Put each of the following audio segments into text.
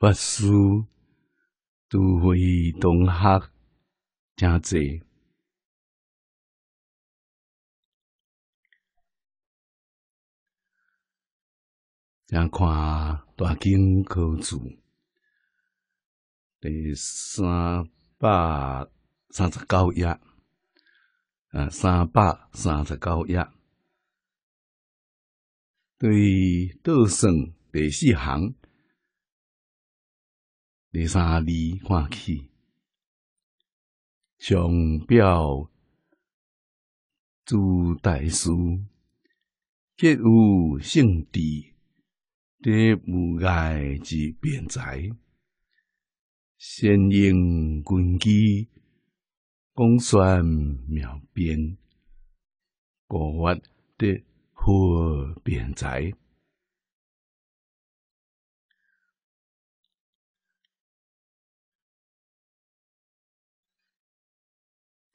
法师都会同学加这，加看大经科注，第三百三十九页，啊，三百三十九页，对，倒算第四行。第三二看起，上表诸大师，皆有圣旨，得无碍之辩才，先用根基，公算妙变，过月得何辩才？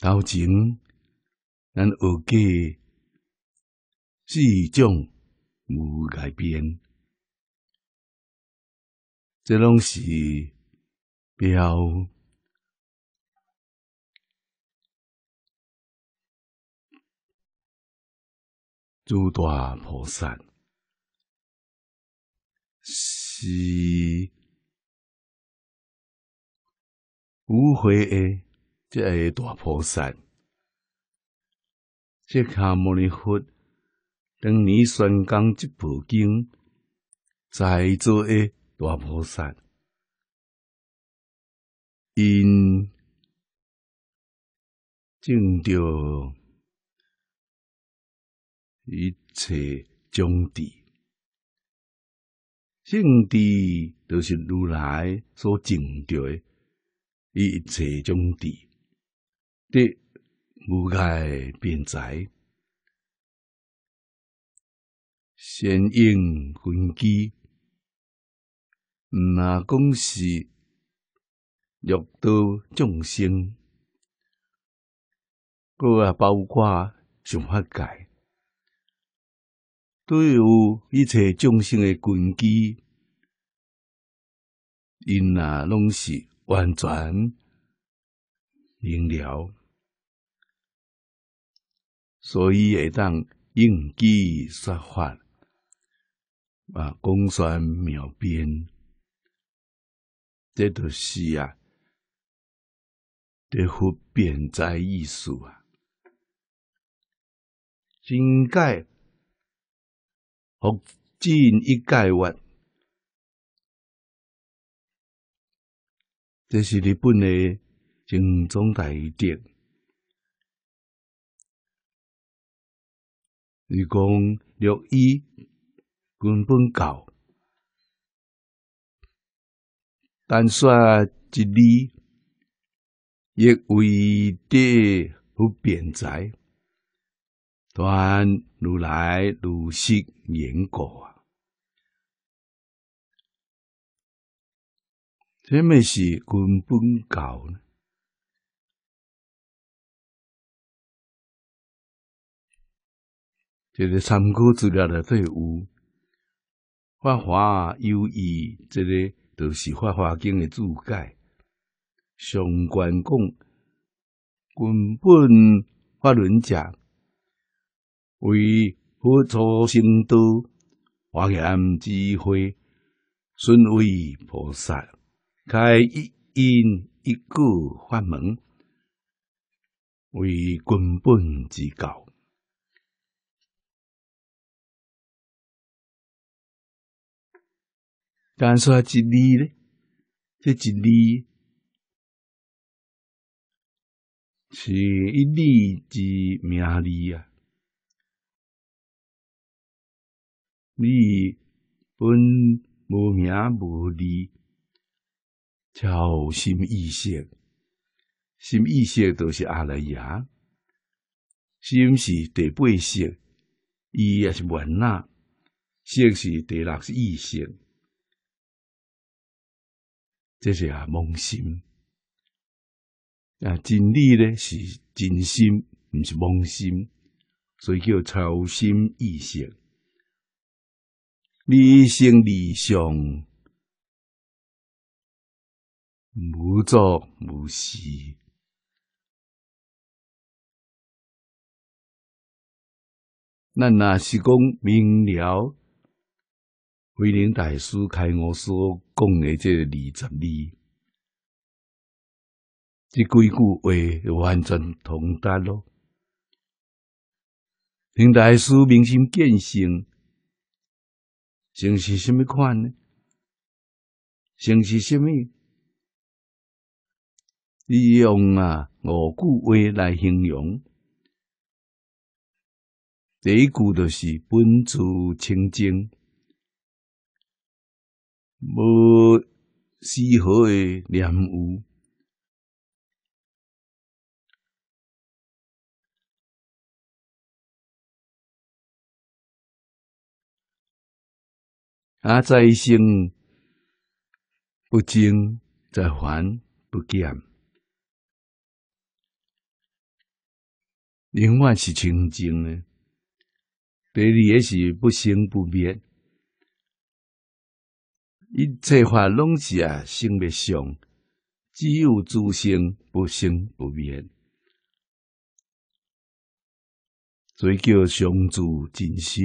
道情，咱学界始终无改变，这拢是标做大菩萨是无悔的。即个大菩萨，即卡摩尼佛当你宣讲即部经，在做诶大菩萨，因证着一切种地，性地都是如来所证着诶一切种地。的无碍辩才，先应群机，唔呐讲是六道众生，佫啊包括上法界，对于一切众生的群机，因呐拢是完全明了。所以会当应机说法，啊，公善妙变，这都是啊，这幅变才艺术啊，境界，或尽一盖外，这是日本的正宗大一点。你讲六一根本教，但说一理，亦为得不辩才，断如来如是言果啊！这咪是根本教呢？这个参考资料的队伍，法华优义，这个都是法华经的注解。上关讲，根本法轮者，为佛初行道，华严智慧，顺为菩萨，开一因一果法门，为根本之教。但说一字呢？这一字是一字之名利啊！字本无名无利，有心意性心意性都是阿赖耶，心是第八识，意也是烦呐，识是第六意识。这是啊，梦心啊，真理呢是真心，毋是梦心，所以叫超心意性，理想，理想，无作无事。咱若是讲明了。慧能大师开我所讲的这二十二，这几句话完全通达咯。听大师明心见性，性是甚么款呢？性是甚么？利用啊五句话来形容。第一句就是本自清净。无丝毫诶染污，啊，在生不增，在还不减，永远是清净的。第二个是不生不灭。一切法拢是啊，生灭相，只有自生不生不灭，以叫常住真心。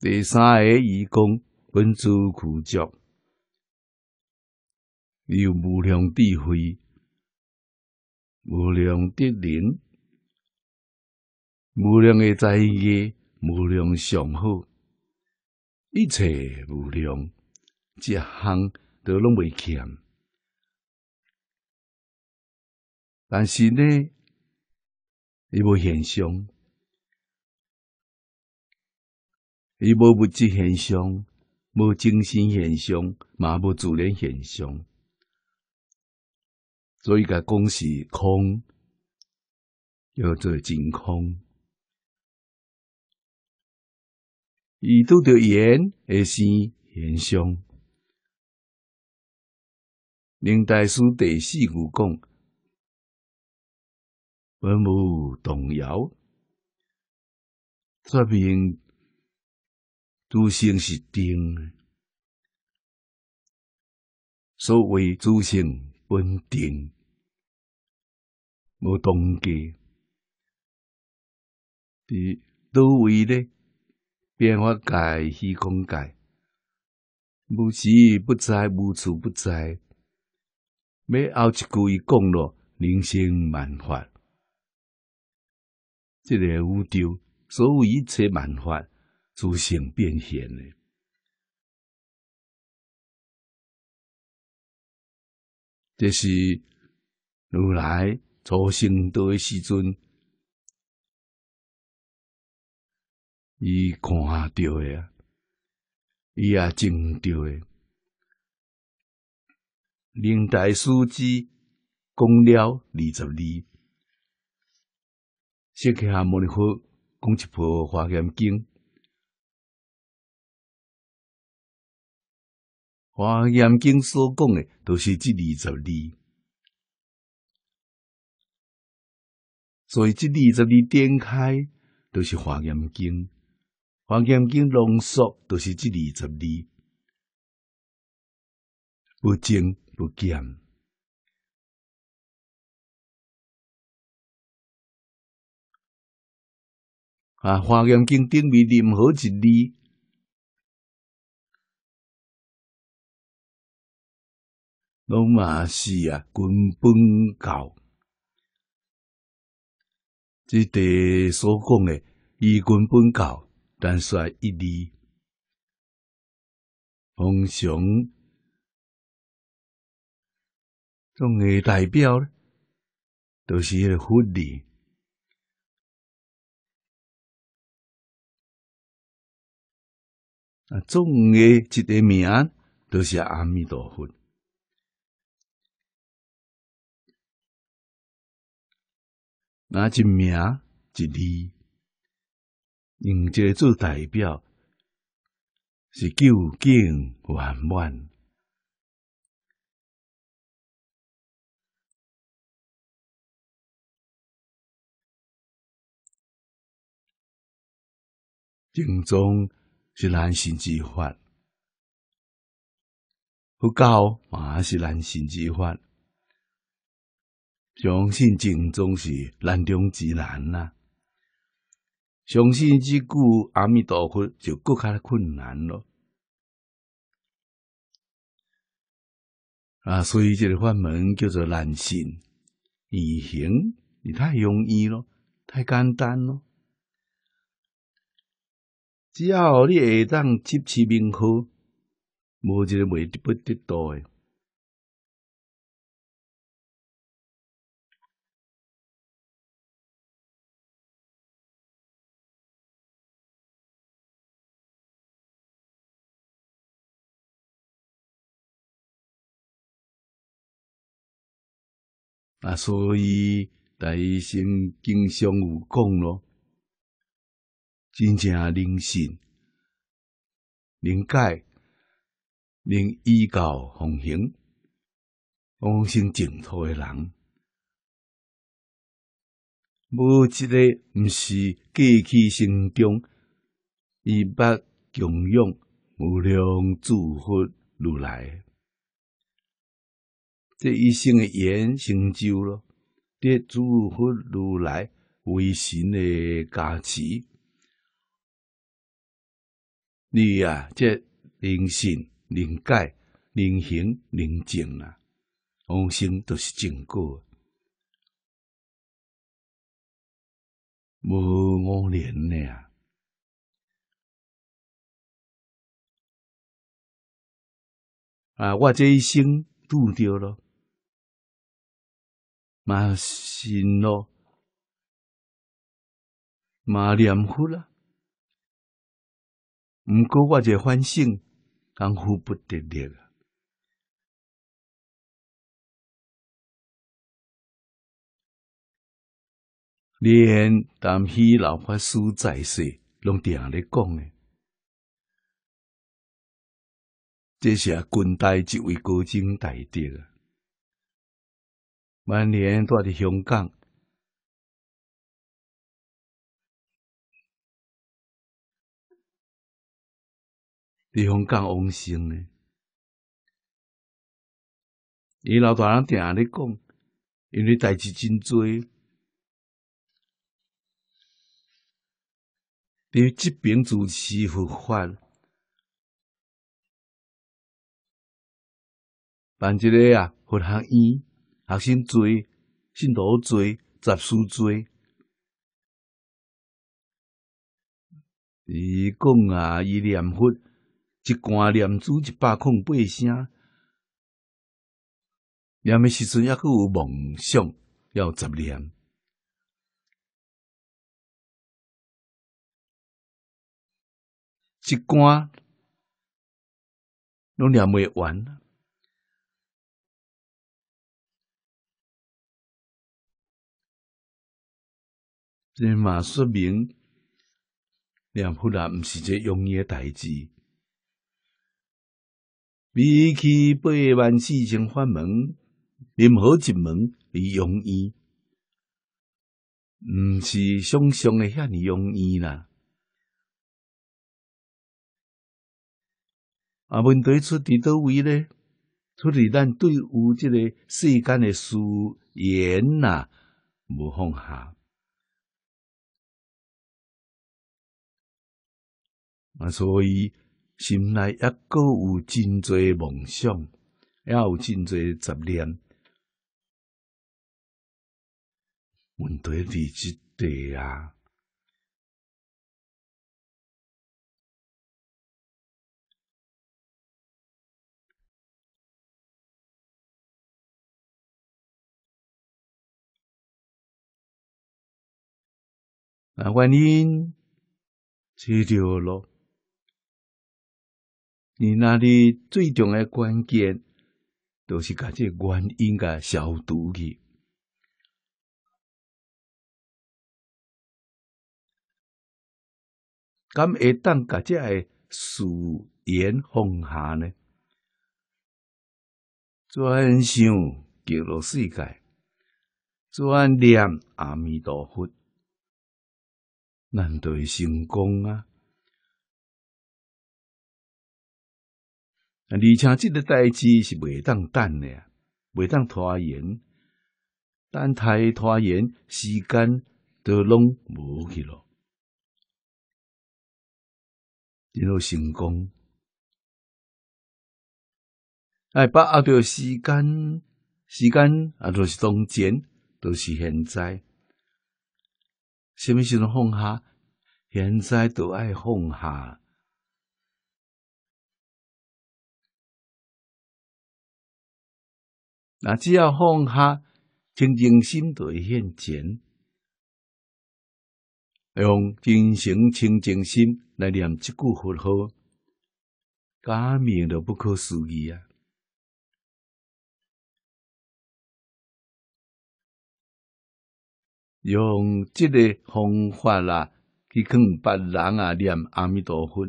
第三个义工本自苦作，有无量智慧，无量德能，无量的知业，无量上好。一切无量，一项都拢未欠。但是呢，伊无现象，伊无物质现象，无精神现象，嘛无自然现象。所以甲讲，是空，叫做真空。伊拄着缘而生，缘相。明代师第四句讲：本无动摇，说明诸相是定的。所谓诸相本定，无动机。伫哪位咧？变化界、虚空界，无时不在，无处不在。尾后一句讲落，人生万法，这个宇宙，所有一切万法，自性变现诶。这是如来初生道诶时阵。伊看着诶，伊也真着诶。灵台书记讲了二十二，先去下茉莉讲一部《华严经》。《华严经》所讲诶都是即二十二。所以这二十二点开都是《华严经》。华严经浓缩都是这二十里，不增不减啊！华严经顶于任何一里，拢嘛是啊，根本教，即第所讲诶，依根本教。但说一字、通常总个代表都是迄个佛理，啊，总个一个名都是阿弥陀佛，那一名一字。用这做代表是究竟圆满，正宗是南心之法，佛教嘛是南心之法，相信正宗是难中之难呐。相信即句阿弥陀佛就更加困难咯，啊，所以这个法门叫做难性易行，你太容易咯，太简单咯。只要你会当坚持念佛，无一个未得不得到的。啊，所以大医生经常有讲咯，真正灵性、灵解、能依教奉行、方行净土诶人，无一个毋是过去生中已把供养无量诸佛如来。这一生的缘成就咯，得诸佛如来为神的加持。你啊，这灵性、灵界、灵行、灵境啊，往生都是正过，无五年的啊。啊，我这一生拄着咯。嘛信咯，嘛念佛啦，唔过我这反省，功夫不得力啊。连咱们老法师在世拢定咧讲诶，这是近代一位高僧大德啊。晚年住伫香港，伫香港王生呢。伊老大人定咧讲，因为代志真多，伫即边主持无法，办一个啊佛学院。学生多，信徒多，杂事多。伊讲啊，伊念佛，一观念珠一百空八声。念诶时阵，抑佫有梦想要杂念，一观拢念未完。这嘛说明，念佛人唔是这容易诶代志。比起八万四千法门，任何一门而容易，毋是想象的遐尼容易啦。啊，问题出伫倒位呢？出伫咱对有即个世间诶俗言呐，无放下。啊，所以心内抑个有真侪梦想，抑有真侪杂念，问题伫即地啊。啊，原因找着咯。你那里最重要的关键，都是家这原因个消毒去。敢会当家这个素言放下呢？专想极乐世界，专念阿弥陀佛，难就成功啊！而且这个代志是袂当等的，袂当拖延，等太拖延时间都拢无去了，一路成功。哎，把握着时间，时间也都是当前，都是现在，什么时阵放下？现在都爱放下。那只要放下清净心会现前，用真诚清净心来念即句佛号，假名都不可思议啊！用即个方法啦，去劝别人啊，念阿弥陀佛。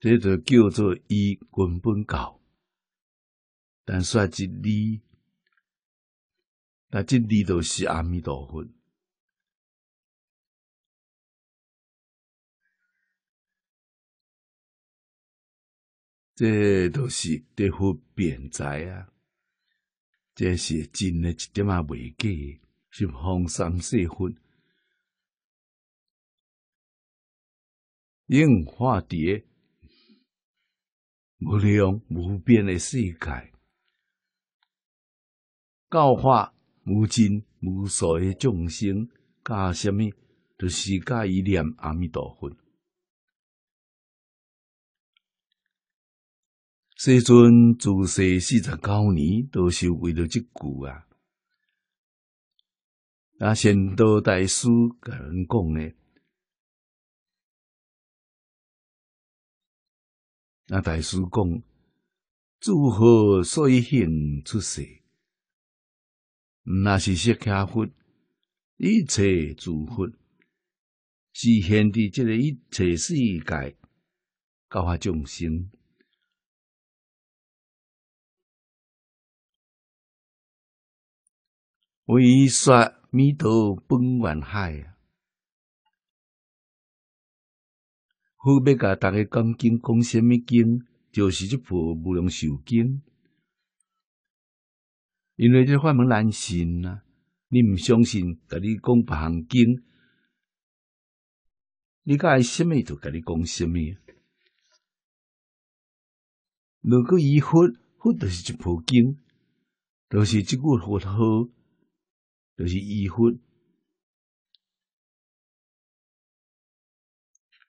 这就叫做伊根本教，但说一字，但真字都是阿弥陀佛，这都是得福辩才啊！这是真的一点也未假，是风生水花，应化蝶。无量无边的世界，教化无尽无数的众生，加什么？就是加一念阿弥陀佛。世尊自世四十九年，都是为了这句啊。啊，善道大师甲人讲诶。那大师讲，祝贺所现出世，那是摄下佛，一切诸佛是现地这个一切世界教化众生，为说弥陀本愿海。好要甲大家讲经，讲什么经，就是一部无量寿经。因为这法门难信啊，你毋相信，甲你讲别行经，你爱什么就甲你讲什么。如果依佛，佛就是一部经，就是一句佛号，就是依佛。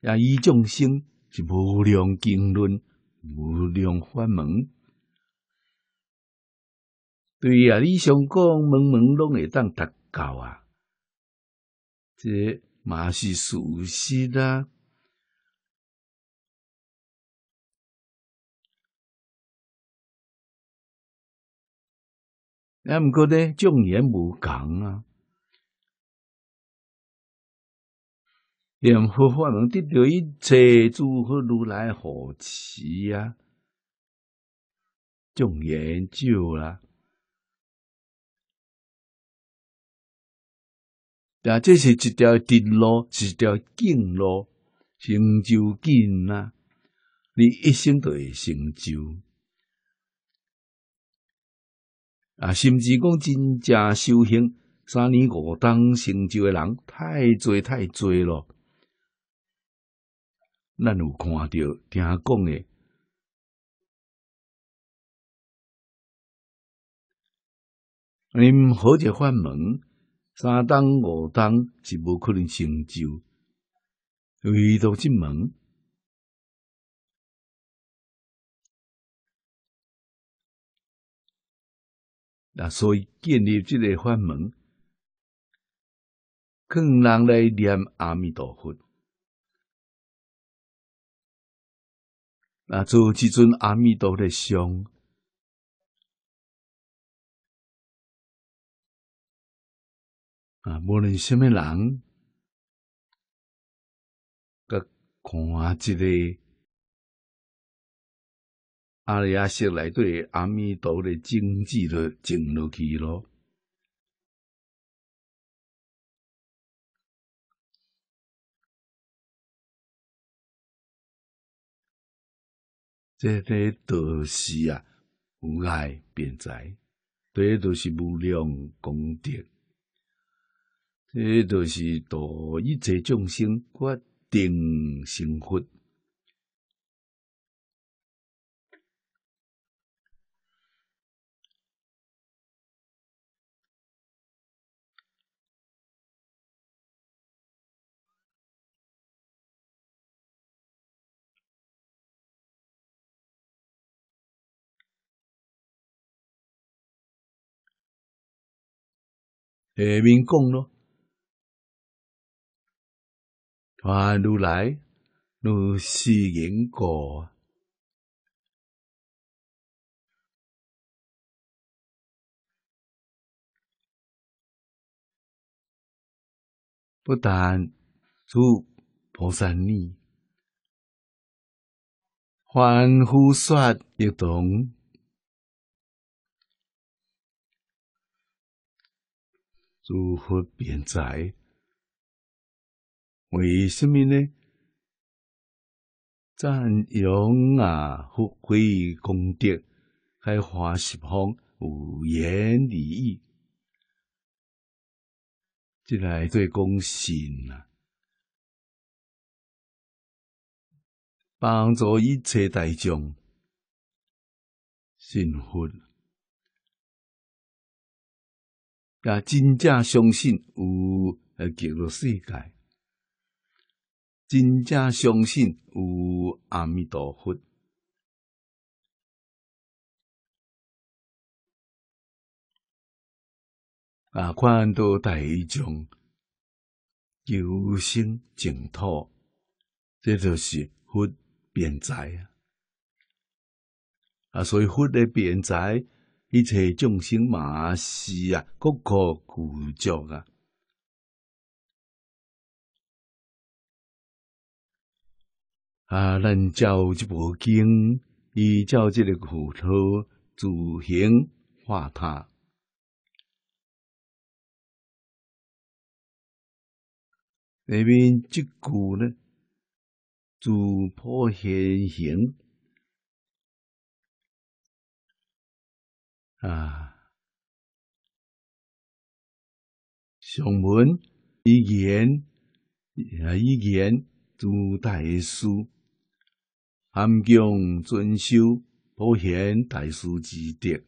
亚依众生是无量经论，无量法门。对啊，你想讲门门拢会当达到啊？这嘛是事实啊。啊，唔过呢，种言无讲啊。念佛法能得到一切诸佛如来好持啊，众缘究啦。但这是一条直路，一条径路，成就近啦。你一心会成就啊，甚至讲真正修行三年五冬成就的人，太侪太侪了。咱有看到、听讲诶，恁好好者法门，三当五当是无可能成就，唯独一门。那所以建立即个法门，更难来念阿弥陀佛。那做即阵阿弥陀的像，啊，无论什么人，甲看即个阿弥舍内对阿弥陀的精制的进入去咯。这些都是啊，无碍辩才，这些都是无量功德，这都是度一切众生决定成佛。下面讲咯，啊，如来如是因果。不但诸菩萨尼，凡夫说亦同。如何辩才？为什么呢？赞扬啊，富贵功德，开花十方，五言利益，即来对供信啊，帮助一切大众信佛。也真正相信有极乐世界，真正相信有阿弥陀佛啊！看到带一种求生净土，这就是佛变财啊！啊，所以佛的变财。一切众生嘛事啊，各个具足啊，啊，咱照这部经，依照这个口陀自行化他，里面这句呢，自破现行。啊，上文依然啊依然诸大师含敬遵守普贤大师之德，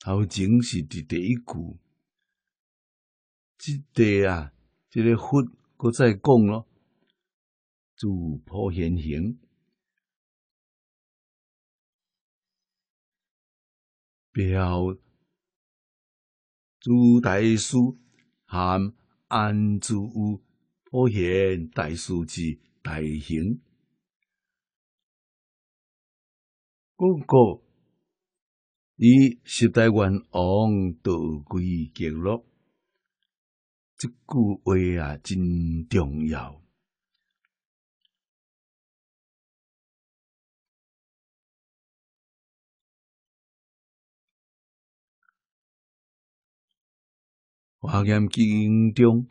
头前是第第一句，这第啊这个佛搁再讲咯，诸普贤行。表诸大数含安住波现大数之大形，故故以十大愿王道归极乐。即句话啊，真重要。华严经中，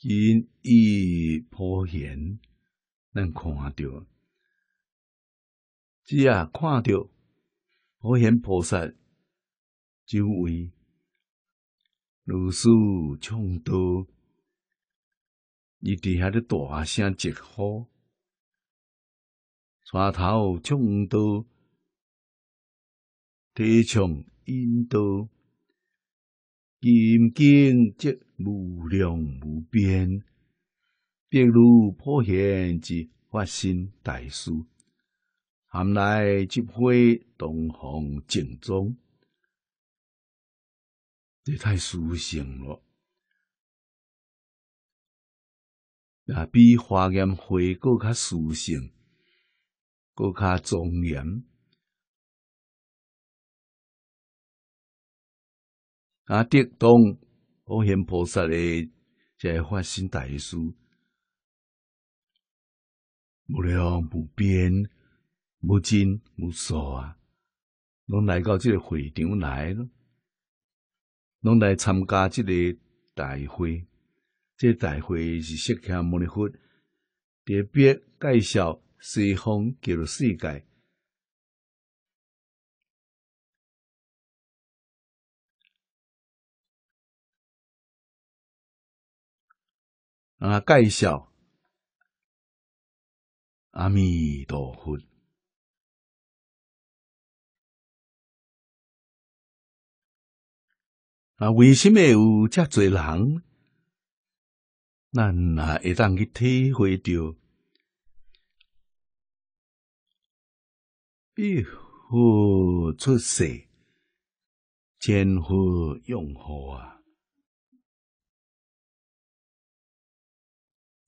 因以普贤咱看到，只要看到普贤菩萨周围，如是众多，一地遐的大声疾呼，山头众多，地长引多。金经即无量无边，白如普贤即发生大事，含来即会东方正宗，这太殊胜了，那比花言花语更舒心，更庄严。啊，得陀佛！阿菩萨的在发心大师，无量无边，无尽无数啊！拢来到这个会场来了，拢来参加这个大会。这大会是释迦牟尼佛特别介绍西方极乐世界。啊！介绍阿弥陀佛啊！为什么有这多人？咱也当去体会着，必佛出世，千佛用何啊？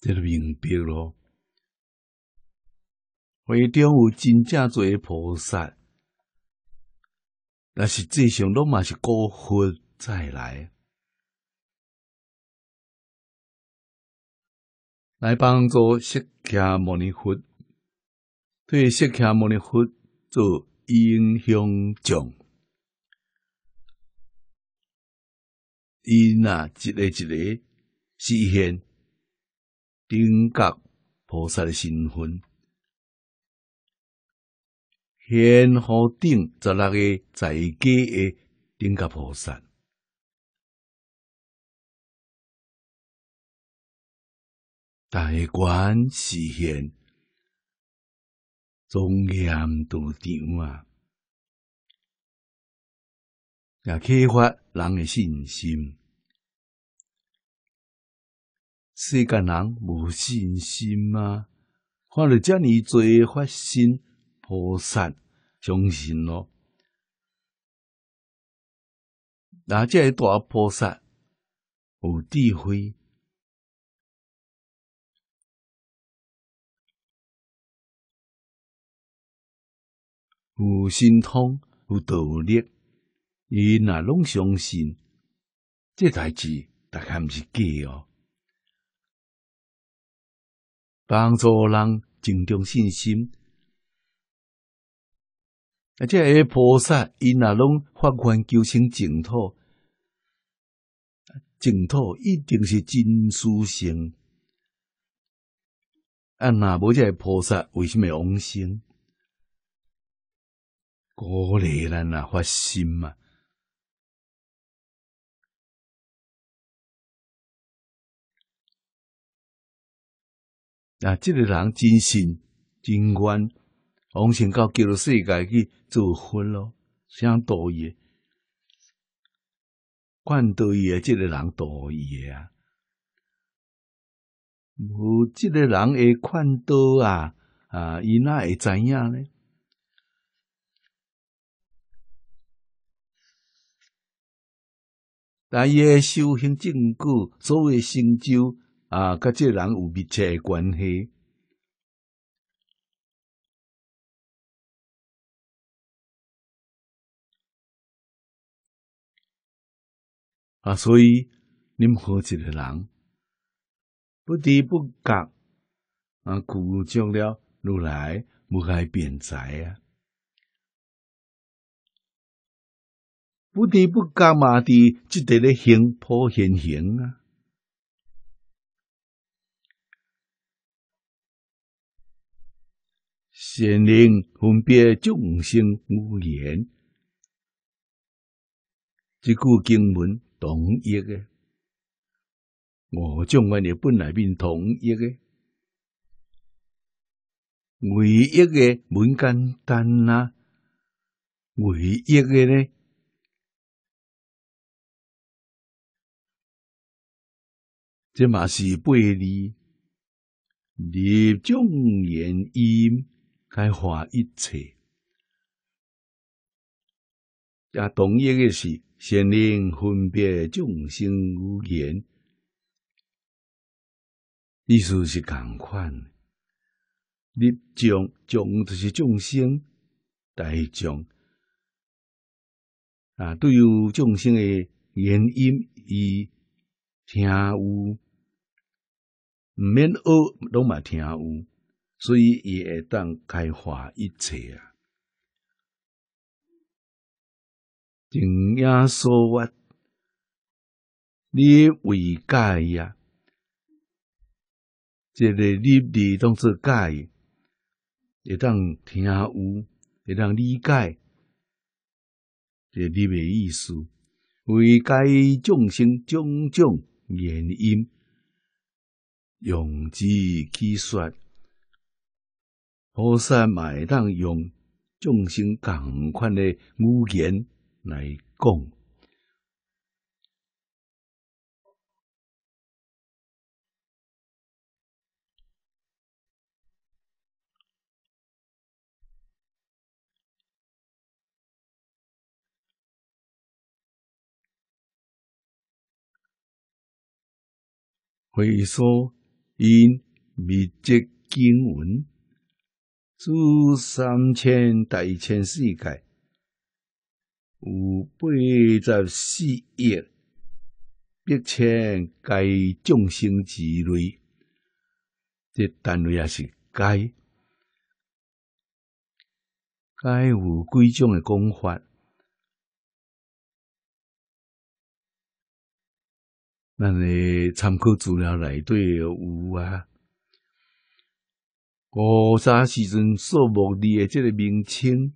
这就明白了。会中有真正做菩萨，那实际上拢嘛？是过佛再来，来帮助释迦牟尼佛，对释迦牟尼佛做英雄奖，伊那一个一个实现。顶格菩萨的身份，献号顶十六个在家的顶格菩萨，大观实现庄严道场啊，也开发人的信心。世间人无信心吗？看到遮尔多发生菩萨，相信咯。那这大菩萨有智慧，有神通，有道理，伊那拢相信，这代志大概毋是假哦。帮助人增强信心，啊，这些菩萨因啊，拢发愿求生净土，净土一定是真殊胜。啊，哪无这菩萨为什么往生？鼓励咱啊发心嘛。即、这个人真心、真愿，往生到极乐世界去做佛咯，想多诶，看伊诶，即个人伊诶啊！无即个人会看到啊！啊，伊哪会知影呢？但诶修行正果，所谓成就。啊，甲个人有密切诶关系啊，所以恁好一个人不知不觉啊，苦尽了如来不爱变才啊，不知不觉嘛伫即得咧行破贤行啊。贤灵分别众生语言，一句经文同一个，我种语言本来并同一个，唯一个文简单啊，唯一个呢，这嘛是八离，六种言音。该化一切，啊，同一个是先灵分别众生无言，意思是同款。立讲讲就是众生大众，啊，对于众生的言音伊听有，毋免学拢嘛听有。所以伊会当开化一切啊！净眼说话，你为解呀？即个立你当做解，会当听有，会当理解即立个意思，为解众生种种原因，用之计算。何噻买当用众生共款的语言来讲，会说因密集经文。诸三千大千世界有八十四亿，八千界众生之类，这单位也是该。该有几种的讲法，咱的参考资料内底有啊？五萨时阵受摩字的这个名称，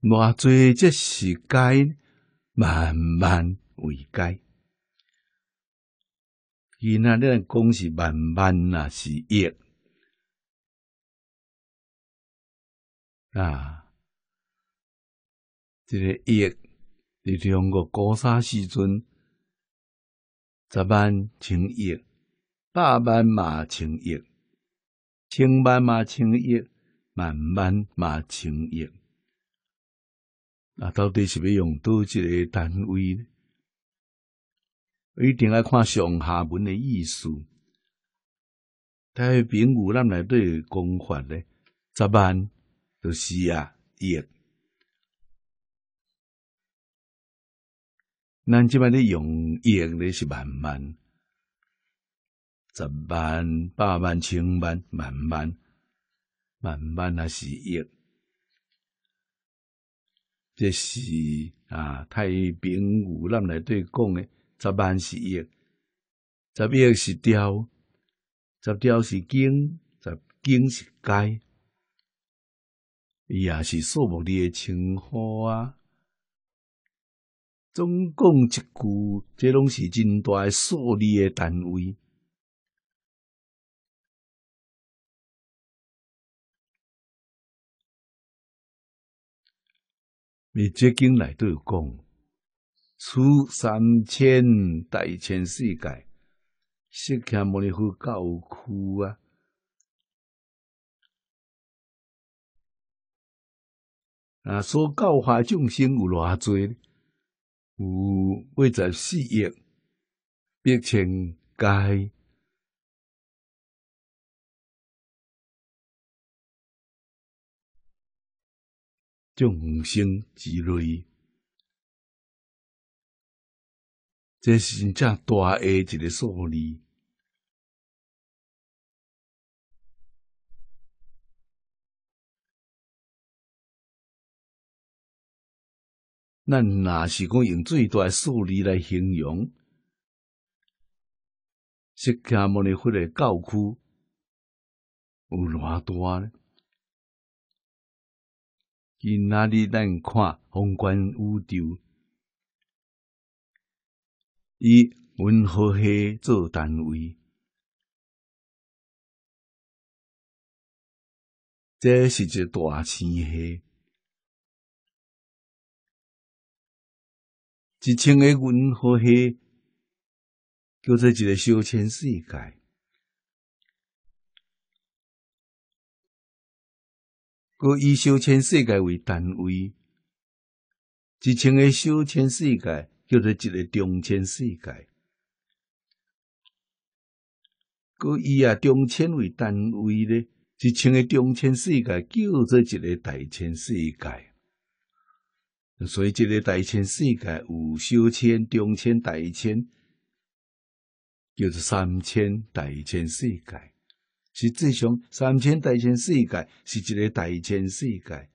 偌多这是解，慢慢为解。因仔你讲是慢慢啊，是业啊，这个业，你两个高三时阵。十万、千亿、百万、万、千亿、千万、万、亿、万万、万千亿百万嘛千亿千万千亿万万嘛千亿那到底是要用倒一个单位？一定要看上下文的意思。太平武内来对讲法呢？十万就是啊，亿。咱即摆咧用亿咧是慢慢，十万、百万、千万、万万、万万那是亿，这是啊，太平有那来对讲诶，十万是亿，十亿是条，十条是金，十金是街，伊也是数目里诶称呼啊。总共一句，这拢是真大诶，数字诶，单位。你结经来都有讲，出三千大千世界，世界莫尼佛教区啊，啊，所教化众生有偌侪？有八十四亿八千界众生之类，这是真正大诶一个数字。咱若是讲用最大诶数字来形容，这家诶迄个教区有偌大呢？今仔日咱看宏观宇宙以银河系做单位，这是一大青河。一千个云和黑叫做一个小千世界，个以小千世界为单位，一千个小千世界叫做一个中千世界，个以啊中千为单位咧，一千个中千世界叫做一个大千世界。所以，即个大千世界有小千、中千、大千，叫做三千大千世界。实际上，三千大千世界是一个大千世界。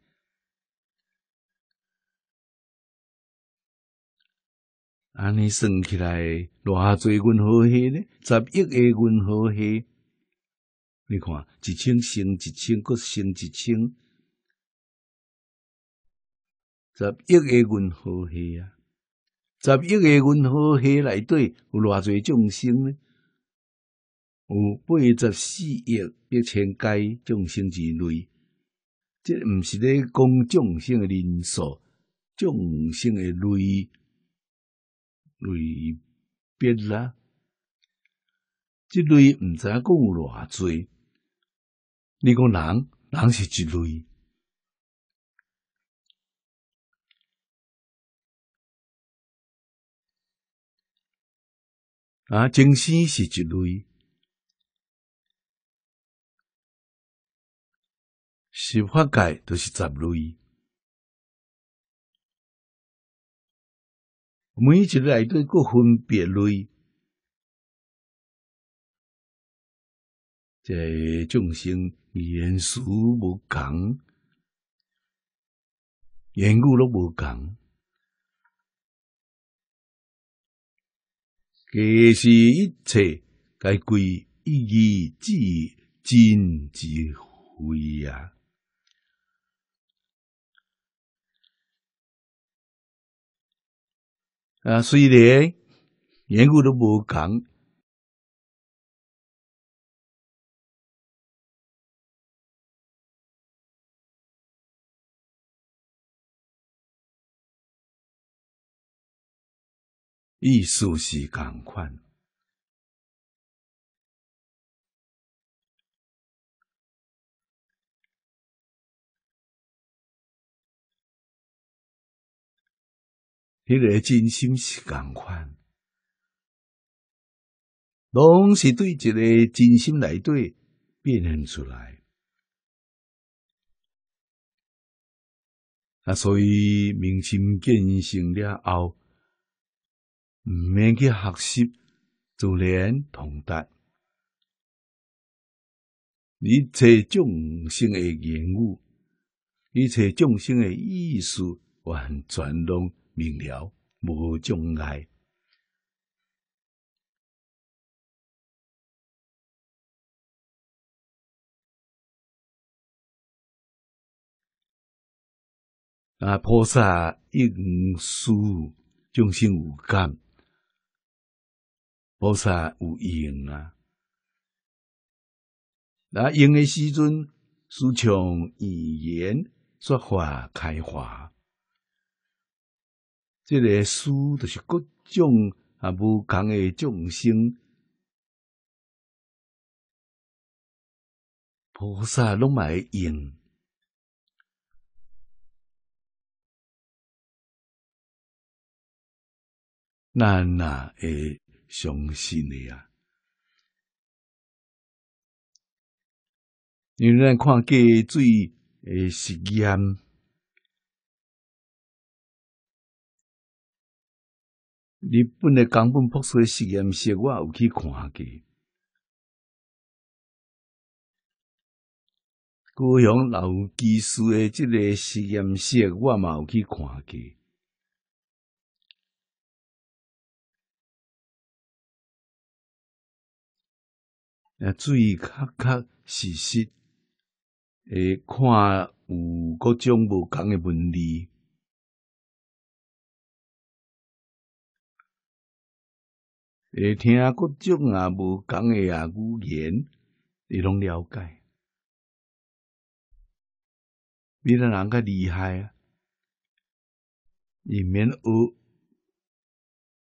安尼算起来，偌济银河系呢？十亿个银河系，你看，一千乘一千，搁乘一千。十一个银河系啊，十一个银河系内底有偌侪众生呢？有八十四亿一千界众生之类，这毋是咧讲众生诶，人数，众生诶，类类别啦。即类毋知讲有偌侪，你讲人人是一类。啊，精神是一类，十法界都是十类，每一类都各分别类，这众生言殊无同，言语都无同。这是一切该归一己之真之慧呀！啊，虽然言语都无讲。意思系共款，迄个真心是共款，拢是对一个真心来对变现出来。啊，所以明心见性了后。毋免去学习，自然通达。一切众生诶言语，一切众生诶意思，完全拢明了，无障碍。啊，菩萨应许众生无干。菩萨有用啊，那用的时阵，从语言说法开花，这个书就是各种啊无同的众生，菩萨拢卖因，咱哪诶，相信你啊！因为咱看过水诶实验，日本诶冈本博士实验，室，我有去看过；高雄老技术诶，即个实验室我嘛有去看过。啊，注意，确确实实，会看有各种无同诶文字，会听各种啊无共诶啊语言，会拢了解，比咱人较厉害啊，以免学，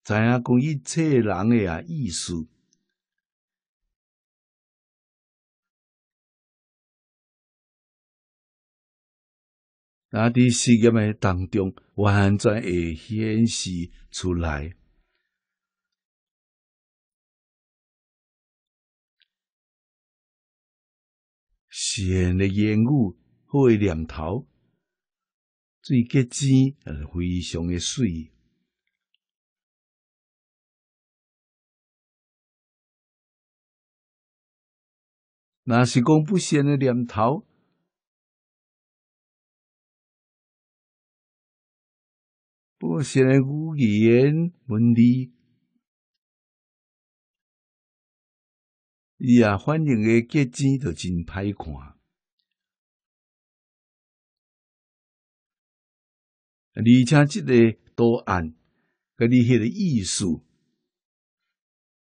知影讲一切人诶啊意思。在事业的当中，完全会显示出来。善的言语或念头，最结之是非常的水。若是讲不善的念头。不过现在语言文字，伊啊反映诶结子就真歹看，而且即个图案甲你迄个艺术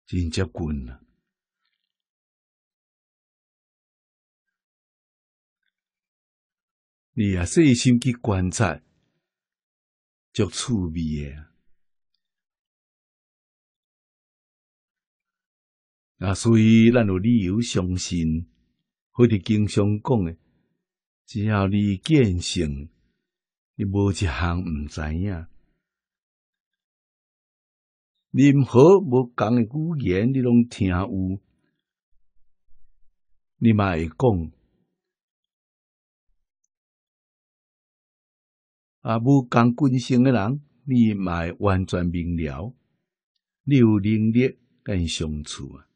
真接近啦。你啊细心去观察。足趣味嘅，啊！所以咱有理由相信，或者经常讲嘅，只要你坚信，你无一项毋知影，任何无共嘅语言，你拢听有，你嘛会讲。啊，无共军性诶人，你卖完全明了，你有能力甲伊相处啊，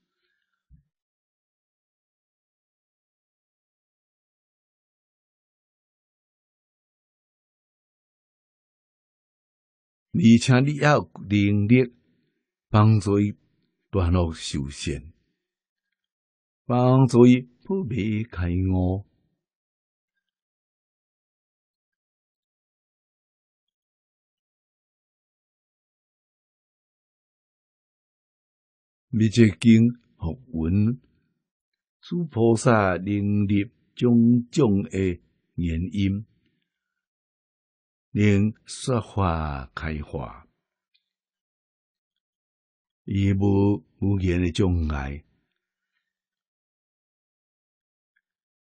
而且你要能力帮助伊段落修仙，帮助伊不离开我。《弥勒经》佛文，诸菩萨能立种种的原因，令说法开花，亦无语言的障碍，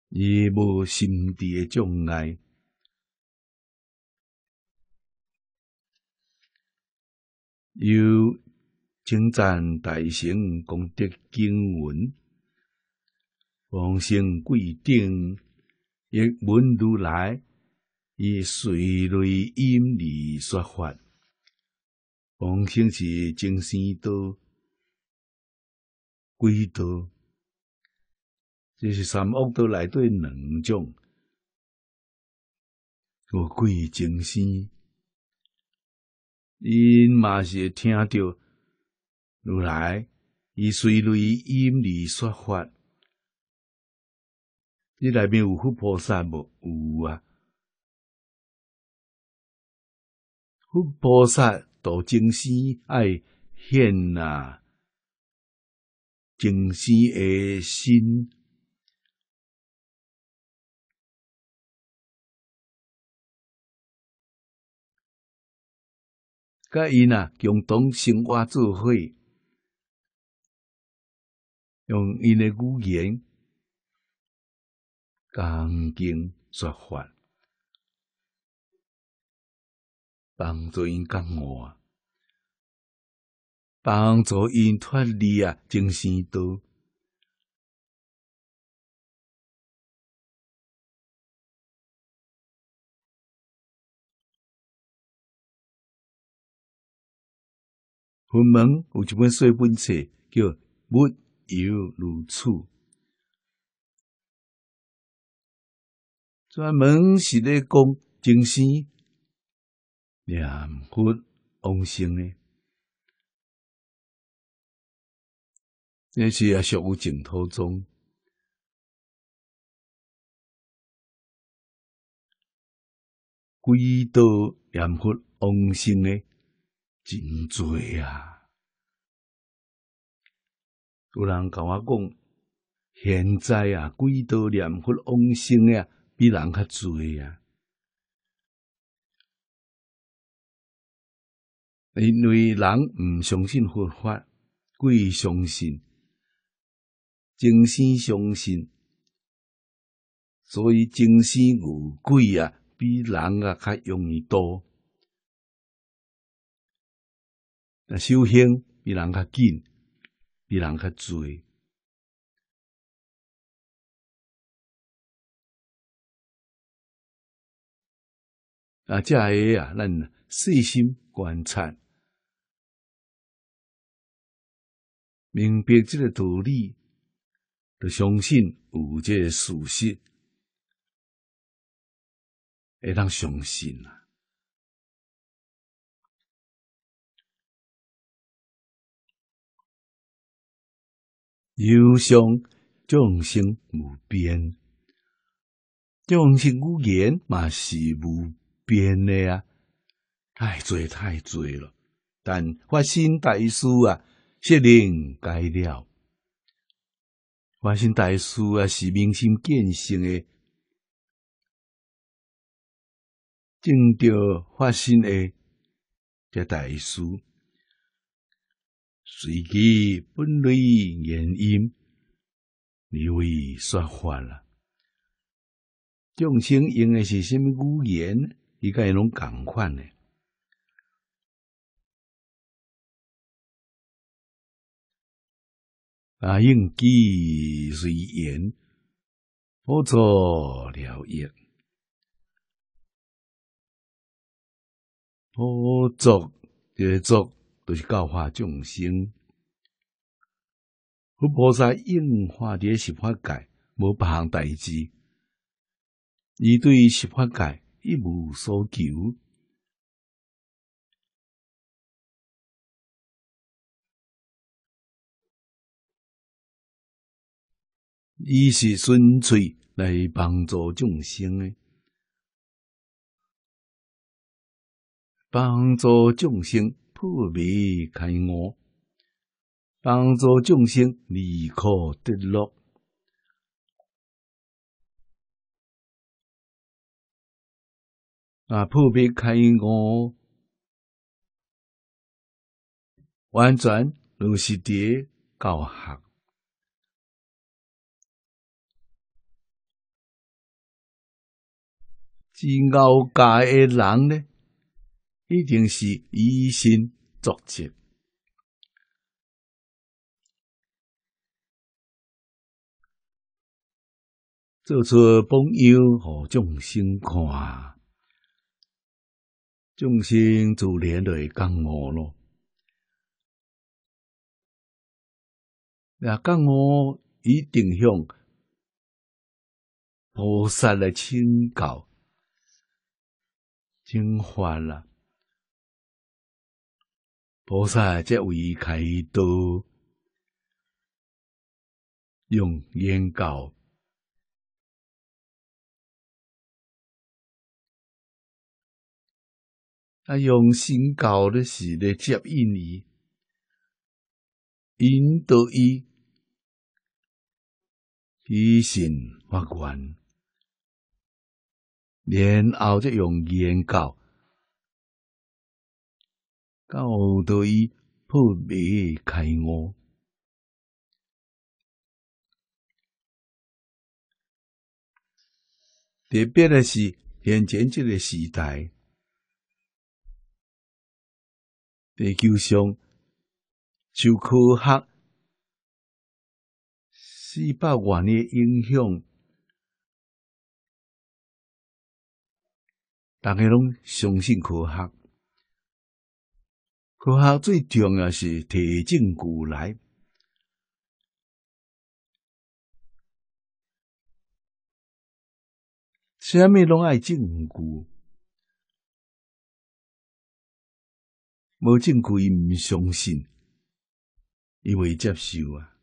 亦无心地的障碍，有。称赞大乘功德经文，王生贵定译闻如来以随类音而说法，王生是正生道、贵道，这是三恶道内底两种，我贵正生，因嘛是听到。如来以随类音而说法，你内面有佛菩萨无？有啊，佛菩萨度众生爱现啊，众生爱心，甲伊呐共同生活做伙。用因那语言讲经说法，帮助因讲话，帮助因脱离啊精神刀。佛门有一本小本册，叫《无》。有如此。专门是咧讲正心、念佛、往生咧，也是啊属于净土宗。归道念佛往生咧，真多啊！有人甲我讲，现在啊，鬼多念佛往生啊，比人较济啊。因为人毋相信佛法，鬼相信，精神相信，所以精神有鬼啊，比人啊较容易多。那修行比人较紧。比人较侪啊！遮下啊，咱细心观察，明白即个道理，就相信有即个事实，会当相信啊。忧伤，众生无边，众生语言嘛是无边的啊，太侪太侪了。但发心大书啊，是另改了。发心大书啊，是明心见性的正着发心的这大书。随机分类原因，你为说法了。众生用的是什么语言？伊个拢共款的。啊，应机随缘，不作了业，不作也作。就是教化众生，佛菩萨应化的十法界无别项代志，伊对于十法界一无所求，伊是纯粹来帮助众生的，帮助众生。普别开悟，帮助众生离苦得乐。啊，普别开悟，完全如是的教学。至高阶诶人呢？一定是以身作则，做出榜样，给众生看，众生自然就会降悟了。那降魔一定向菩萨来请教、请法了。菩萨则为开导，用言教，他用心教的是咧接引伊，引导伊起心发愿，然后则用言教。到得伊破灭开悟。特别的是，现今这个时代，地球上就科学四百万的影响，大家拢相信科学。学校最重要是提证据来，啥物拢爱证据？无证据，伊毋相信，伊袂接受啊。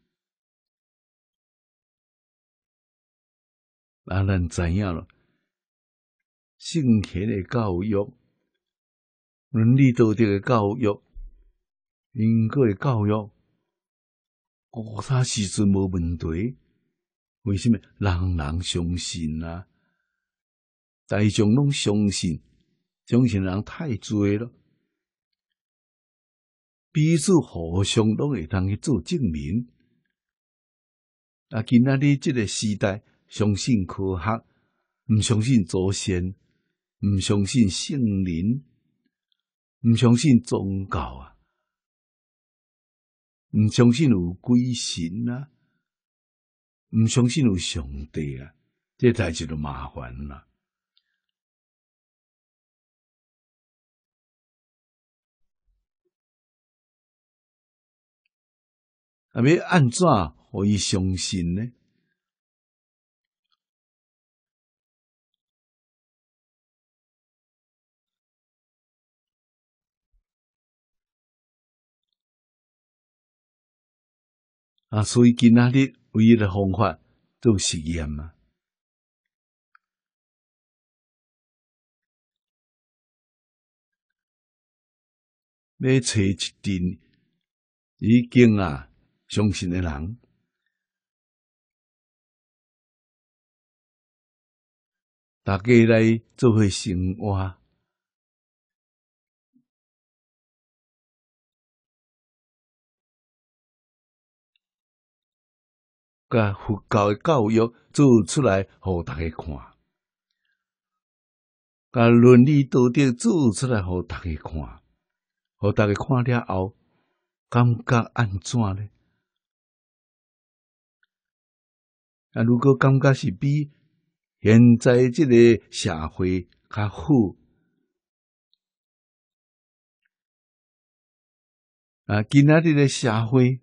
啊，咱知影咯，性情诶教育，伦理道德诶教育。因国诶教育，古早时阵无问题，为什么人人相信啊？大众拢相信，相信人太侪咯，彼此互相拢会当去做证明。啊，今仔日即个时代，相信科学，毋相信祖先，毋相信圣灵，毋相信宗教啊！毋相信有鬼神啊，毋相信有上帝啊，这志就麻烦啦。啊，要安怎互伊相信呢？啊，所以今仔日唯一的方法做实验嘛，要找一阵已经啊相信的人，大家来做伙生活。甲佛教的教育做出来，互大家看；甲伦理道德做出来，互大家看。互大家看了后，感觉安怎呢？啊，如果感觉是比现在这个社会较好，啊，今仔日诶社会。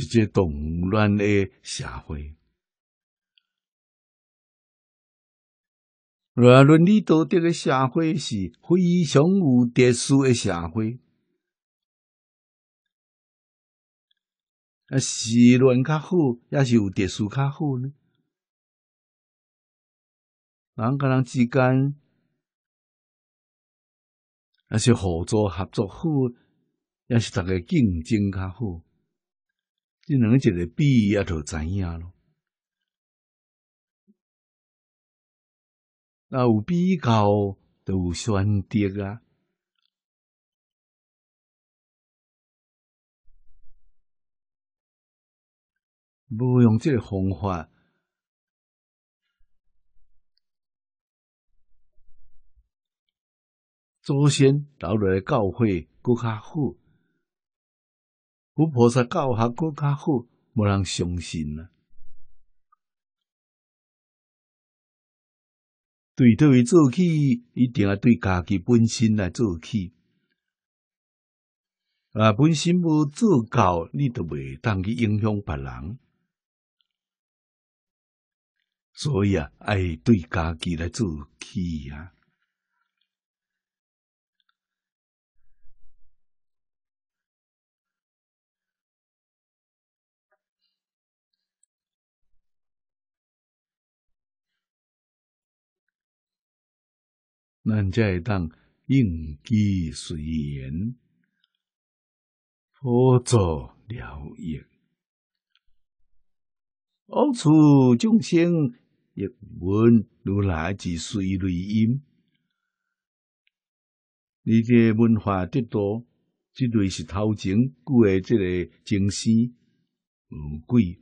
是这动乱的社会，若论理道德个社会是非常有特殊的社会，啊，是乱较好，也是有特殊较好呢。人跟人之间，也是合作合作好，也是大家竞争较好。只能一个比，也就知影咯。那有比较，就有选择啊。不用这个方法，祖先留落来教诲，更较好。佛菩萨教下搁较好，无人相信啊。对位做起一定要对家己本身来做起啊！本身无做够，你都袂当去影响别人。所以啊，爱对家己来做起啊！咱会当应机随缘，佛祖了缘，屋处众生一闻如来之随类音，你的个文化得多，即类是头前古的即个经师，唔贵。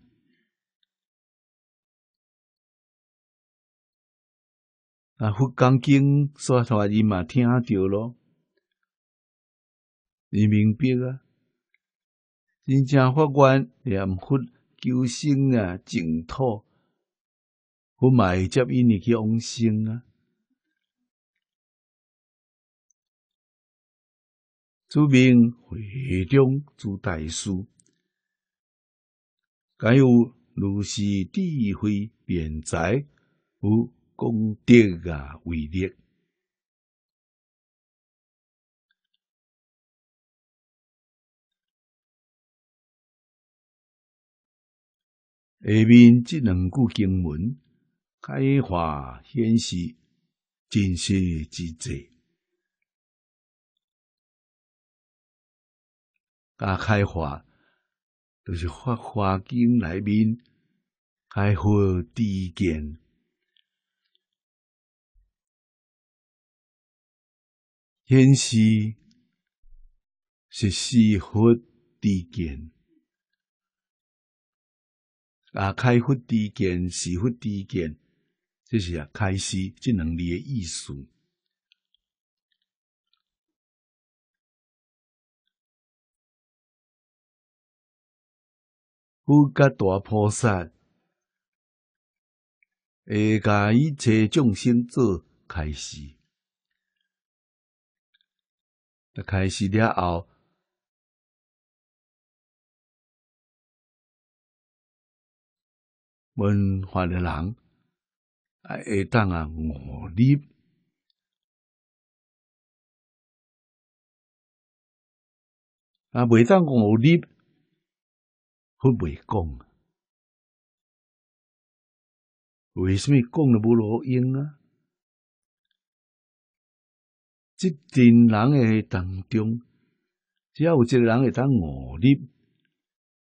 啊！佛讲经，说出来，伊嘛听着咯，伊明白啊？真正法官念佛求生啊，净土，我会接因你去往生啊。著名会中做大师，敢有如是智慧辩才，有。功德啊，为力。下面这两句经文开化显示真实之最，啊，开化就是发华经》里面开化低见天示是四佛之见。啊，开佛之见，师佛之见，即是啊，开始即两字的意思。佛甲大菩萨会甲一切众生者开始。开始了后，文化的人啊会当啊五力，啊袂当讲努力，却讲，为什么讲了无路用啊？即阵人诶当中，只要有一个人会当忤逆，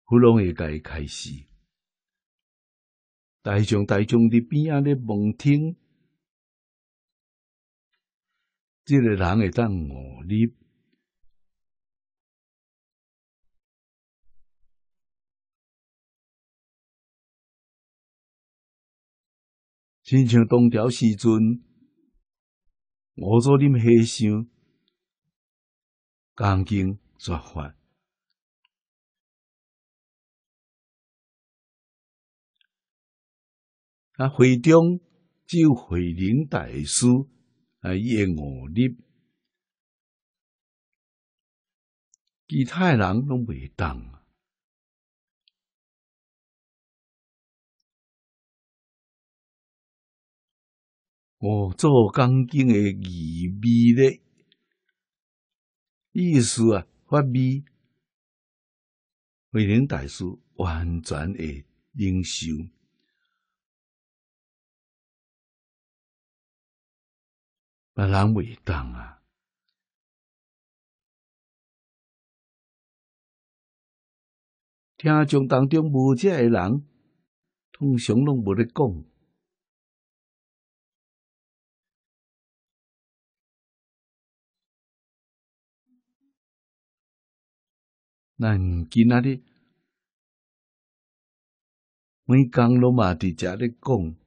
不容易改开始。大众，大众伫边啊咧望天，这个人会当忤逆，亲像唐朝时阵。我做林和尚，钢筋作饭。啊，会中就会灵大师啊，也我念，其他人拢动啊。五做钢筋的异味咧，意思啊，发霉。慧能大师完全的灵修，别人会当啊。听众当中无知的人，通常拢无咧讲。咱今仔日，每工拢嘛伫遮咧讲，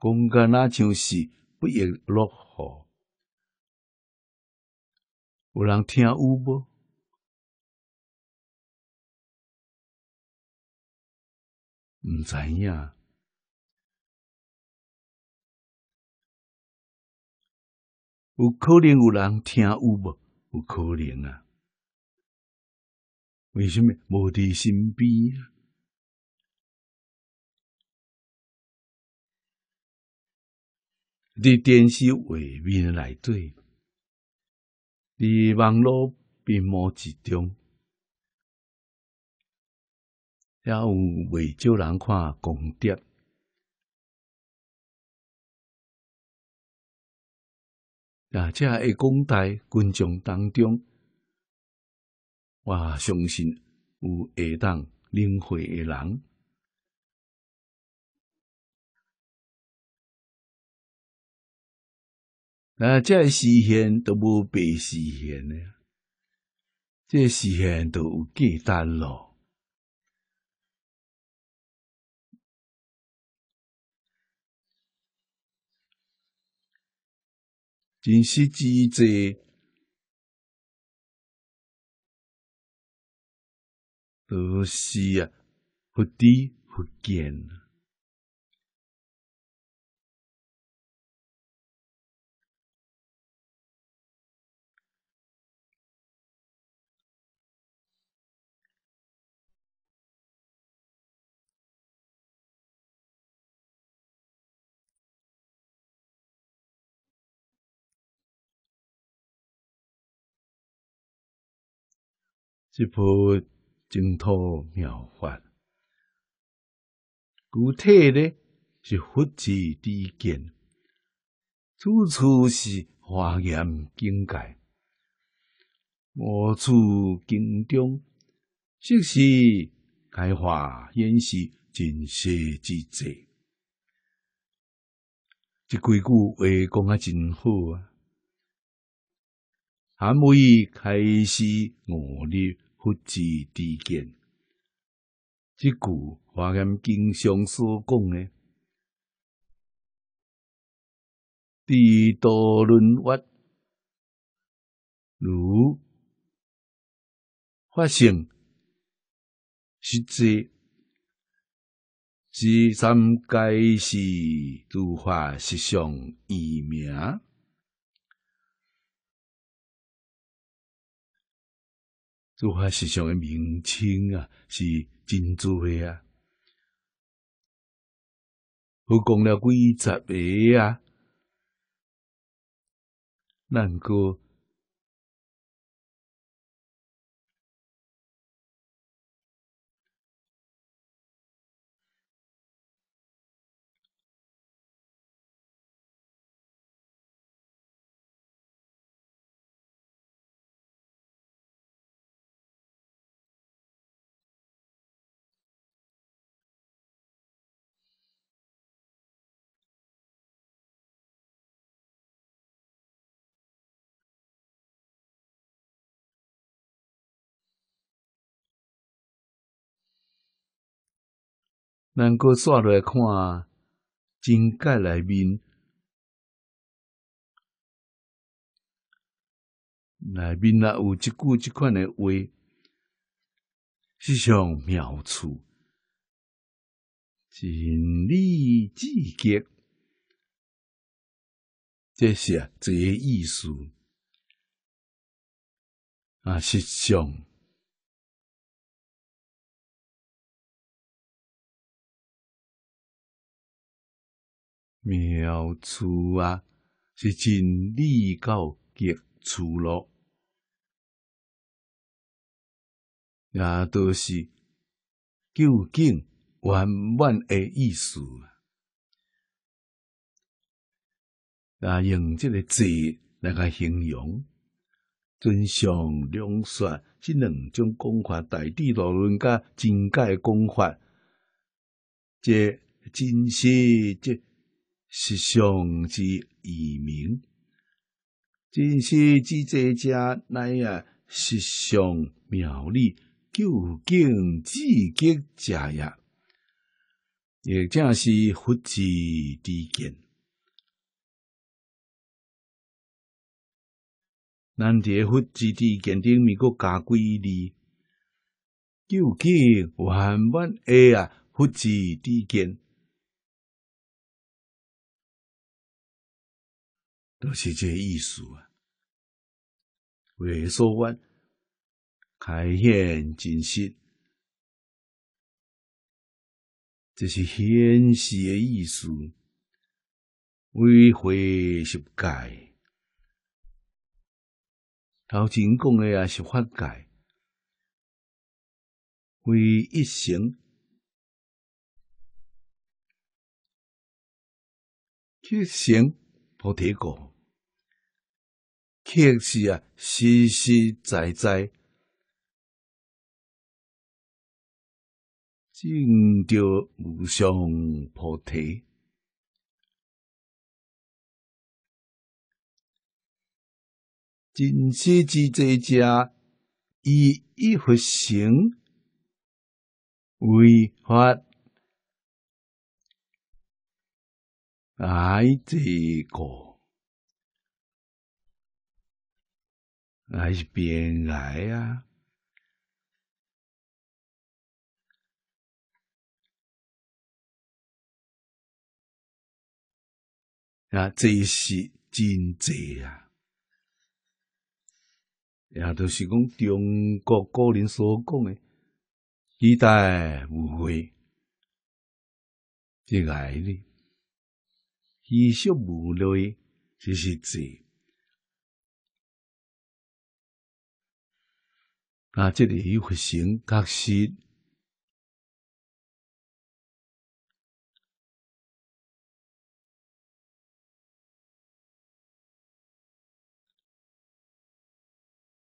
讲个那像是不亦落雨，有人听有无？毋知影，有可能有人听有无？有可能啊？为什么无伫身边啊？电视画面内底，伫网络屏幕之中，也有袂少人看功德。在这样的广大群众当中，我相信有下当领会的人。那这实现都无被实现呢？这实现都有忌惮了。今视之者都是啊，会听会见。这部净土妙法，具体呢是佛智第一见，处处是华严境界，无处精中，即是开化演释真实之最。这几句话讲啊真好啊，他可开始我的。不自地见，即句华严经上所讲呢。地多轮转，如发性，实际是三界是诸法实相一名。做法时上诶名称啊，是真做诶啊！我讲了几十个啊，咱过。咱过刷落来看，经界内面，内面那有一句即款诶话，是上妙处，尽力至极，这是啊，这些意思啊，是上。妙处啊，是真理到极处了，也都是究竟圆满的意思。啊，用这个字来个形容，尊上两说这两种讲法，大智大论家真界讲法，这真是这。实相之异名。真是之在者乃啊实相妙理，究竟至极者也，也正是佛之地见。南天佛之地见顶，面，个加几字？究竟圆满诶啊佛之地见。都是这意思啊！为所愿，开眼见实，这是现实的意思。为回十界，头前讲的也是法界，为一乘，即行菩提果。确实啊，实实在在，正到无上菩提，真实之在家以一佛行为法，爱这个。还是变癌啊！啊，这是真经济啊，也都是讲中国古人所讲诶，积德无悔”就癌呢，积善无累”就是这。那这里又发生隔世，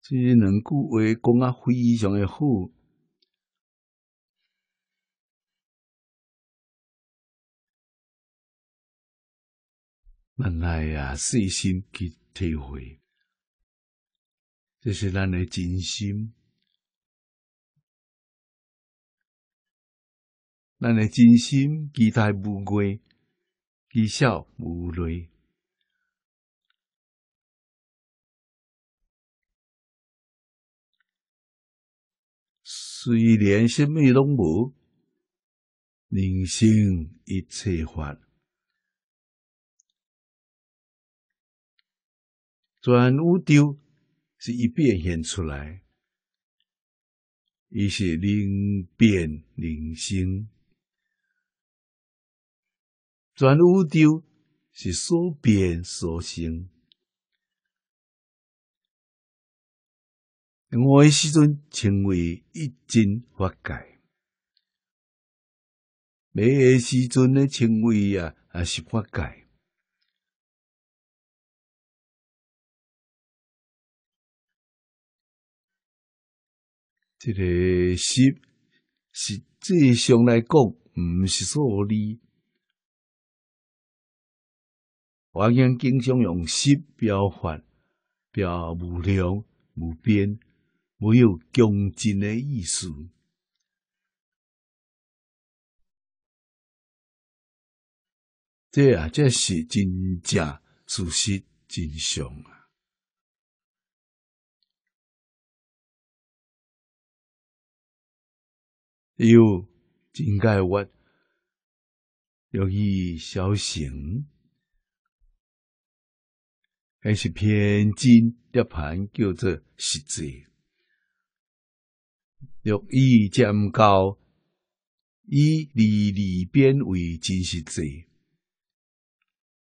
这两句话讲啊，非常的好。我来啊，细心去体会，这是咱的真心。咱诶，真心、期待、无挂、知笑无累，虽然什么拢无，人生一切法，转无丢，是一变现出来，伊是灵变灵生。全无丢是所变所生，我时阵称为一真法界，每一时阵的称为啊啊是法界。这个实实际上来讲，唔是数理。我讲经常用实标法，标无量无边，没有穷尽的意思。这啊，这是真正事实真相啊！有境界法，容易小成。还是偏见，一盘叫做实罪。六欲渐高，以离离变为真实罪。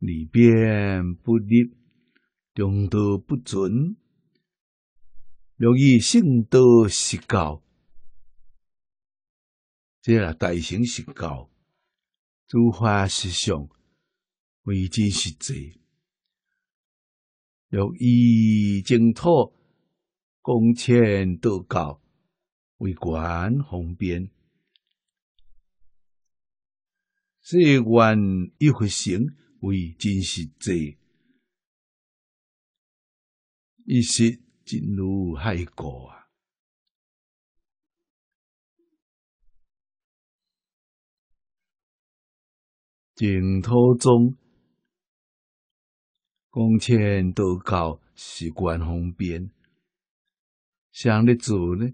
离变不立，中道不准，容易性多实高。即啊，大成实高，诸法实相为真实罪。若依净土，公千多教为官方便，是愿一佛生为真实者，一时进入海国啊！净土中。功钱都高，习惯方便，想得做呢？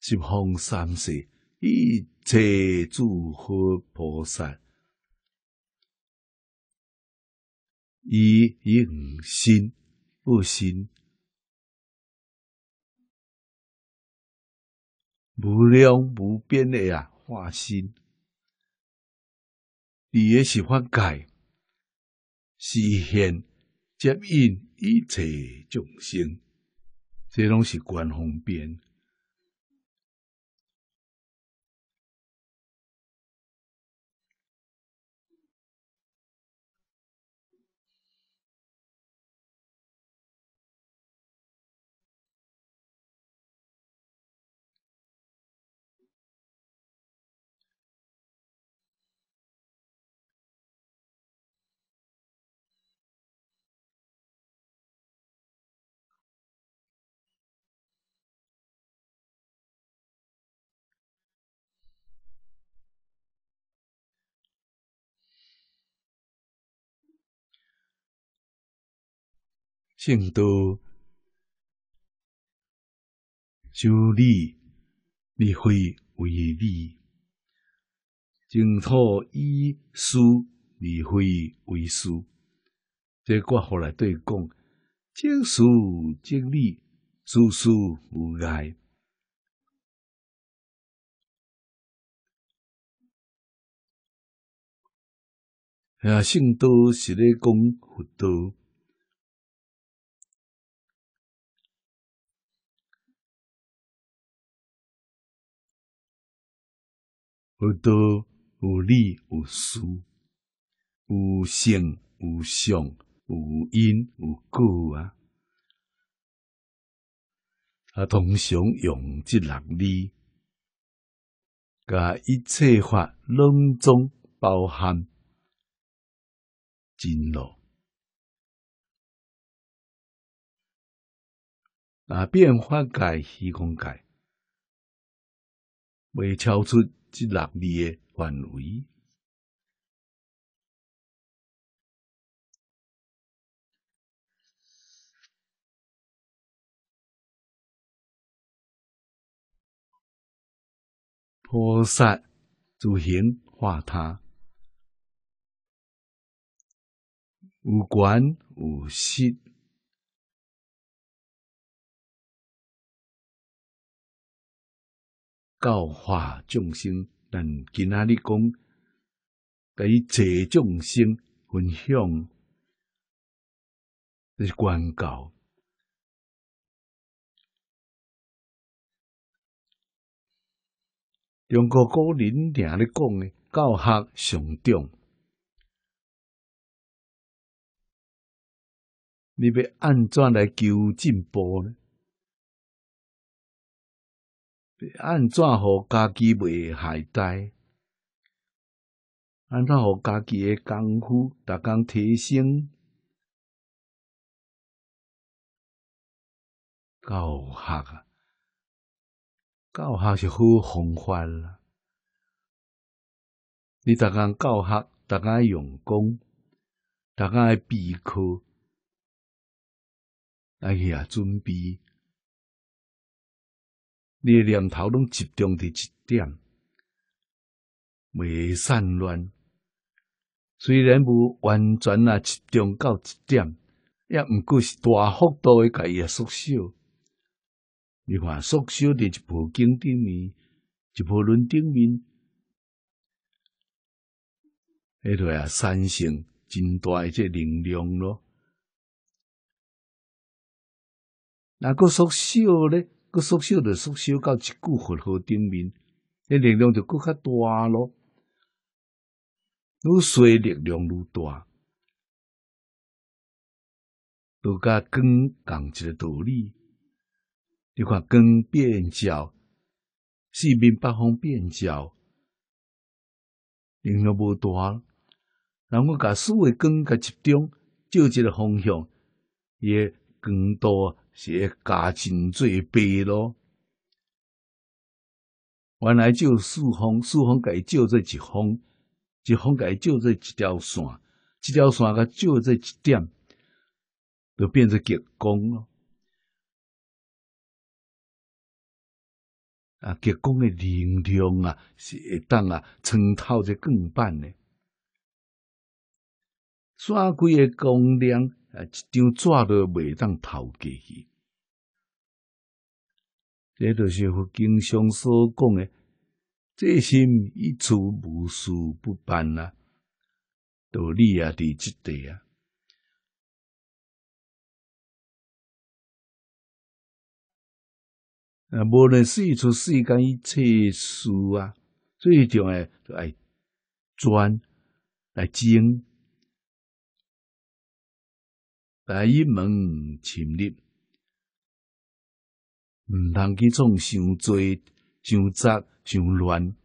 十方三世一切诸佛菩萨以应心，不心无量无边的呀，化心。你也喜欢改？实现接引一切众生，这拢是观方便。圣道修理，理会为理；净土以书，理会为书。这句后来对讲，正书经理，殊殊无碍。啊，圣道是咧讲佛道。有道、有理、有思，有性、有相、有因、有果啊！啊，通常用即六字，甲一切法拢总包含真了。啊，变化界、虚空界，未超出。即六字的范围，菩萨自行化他，无观无失。教化众生，但今仔日讲，给济众生分享，这是关教。中国古人听咧讲诶，教学上重。你要安怎来求进步呢？安怎互家己袂害呆？安怎互家己诶功夫逐工提升？教学啊，教学是好方法啦。你逐工教学，逐工用功，逐工备课，去啊，准备。你念头拢集中伫一点，袂散乱。虽然无完全啊集中到一点，也毋过是大幅度诶甲伊诶缩小。你看缩小伫一部经顶面，一部论顶面，迄个啊产生真大个即能量咯。那个缩小咧？个缩小就缩小到一句佛号顶面，迄力量就更较大咯。愈衰力量愈大，多甲光共一个道理，你看光变焦，四面八方变焦，力量无大，然后甲所有的光甲集中照一个方向，也更大。是会加真侪悲咯。原来就四方，四方家照做一方，一方家照做一条线，一条线甲照做一点，就变成极光咯。啊，极光诶能量啊，是会当啊穿透这钢板诶。山龟诶光亮啊！一张纸都袂当投过去，这就是佛经上所讲的“这心一处无事不办”啊，道理啊，在这地啊。啊，无论四出世间一切事啊，最重要就爱专，来精。第一门深入，毋通去创，伤多、伤杂、伤乱。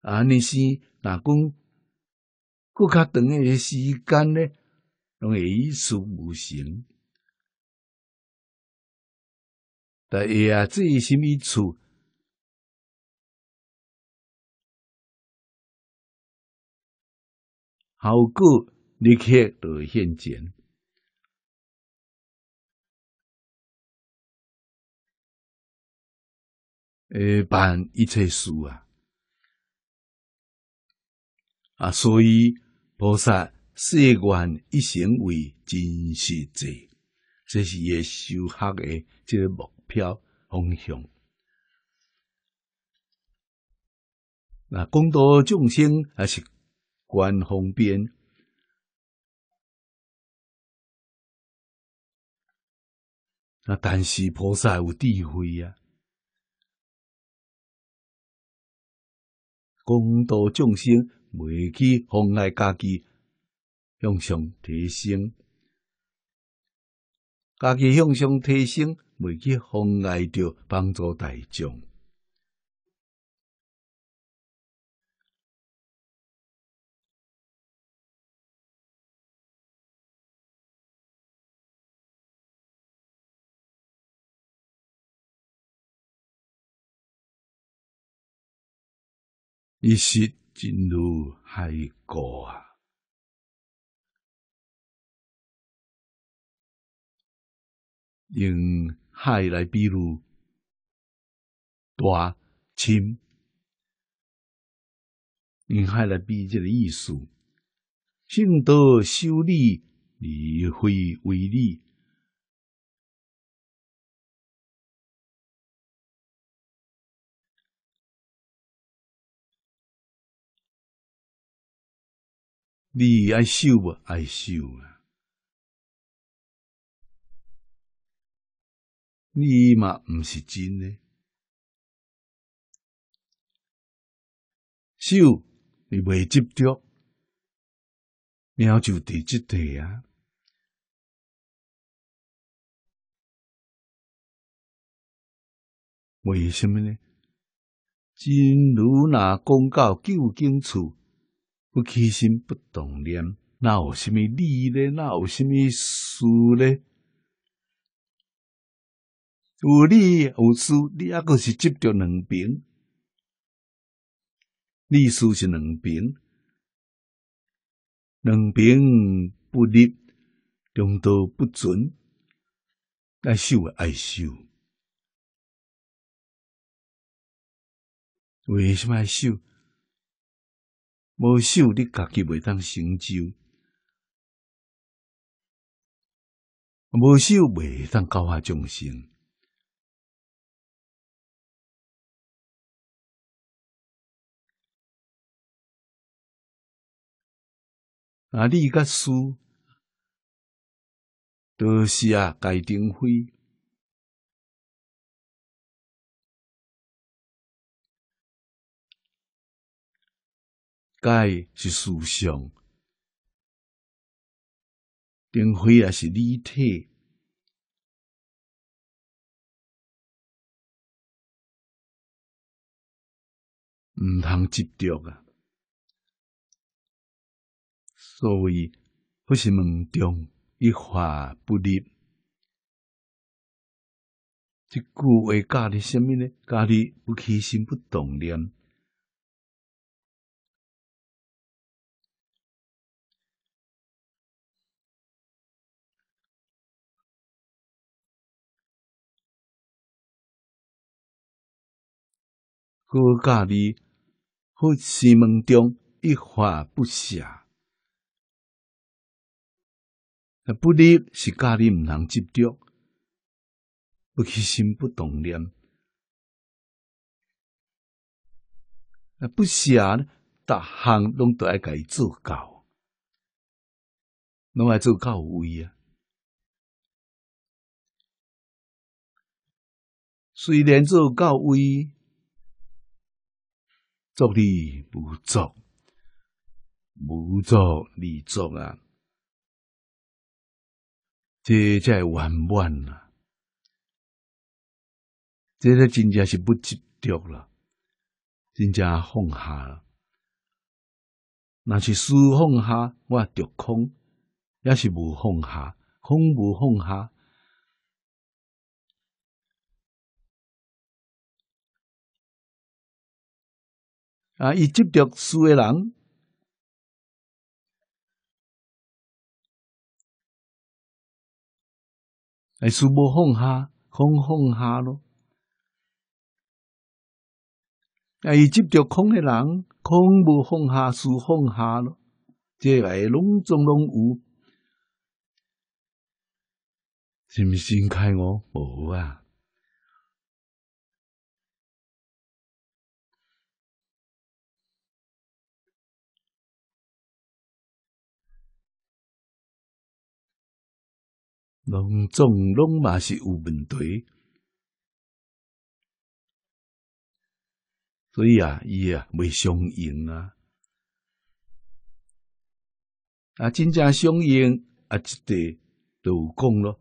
啊，尼先，若讲过较长诶时间咧，拢会一事无成。但会啊，这是什一出。后果立刻就现前，来办一切事啊！啊，所以菩萨誓愿一生为真实者，这是个修学的这个目标方向。那功德众生还是？观红边，那但是菩萨有智慧啊，广度众生，袂去妨碍家己向上提升，家己向上提升，袂去妨碍着帮助大众。一是真如海国啊，用海来比如大深，用海来比这个意思，正道修立而非为力。你爱秀无？爱秀啊！你嘛毋是真的秀，你袂执着，然就得即脱啊！为什么呢？真如那讲到救经处。不起心，不动念，那有什么利呢？那有什么输呢？有利有输，你阿个是执着两边，利输是两边，两边不立，中道不准，那修爱修，为什么爱修？无修，你家己袂当成就；无修，袂当教化众生。啊，你个书，是啊，该丁飞。盖是思想，定慧也是立体，毋通执着啊！所以不是梦中一画不立。这句话教你什么呢？教你不起心，不动念。各家里，或是门中一发不暇，那不利是家里唔通执着，不开心不动念，不暇呢？达行拢都要家做够，拢要做够位啊。虽然做够位。做你不做，不做你做啊！这才圆满啊！这个真正是不执着了，真正放下。那是书放下，我着空；要是无放下，空无放下。啊，伊接着树的人，树无放下，空放下咯；啊，伊接着空的人，空无放下，树放下咯。这来拢总拢有，是心开我无啊。拢总拢嘛是有问题，所以啊，伊啊袂相应啊，啊真正相应啊，即地都有讲咯，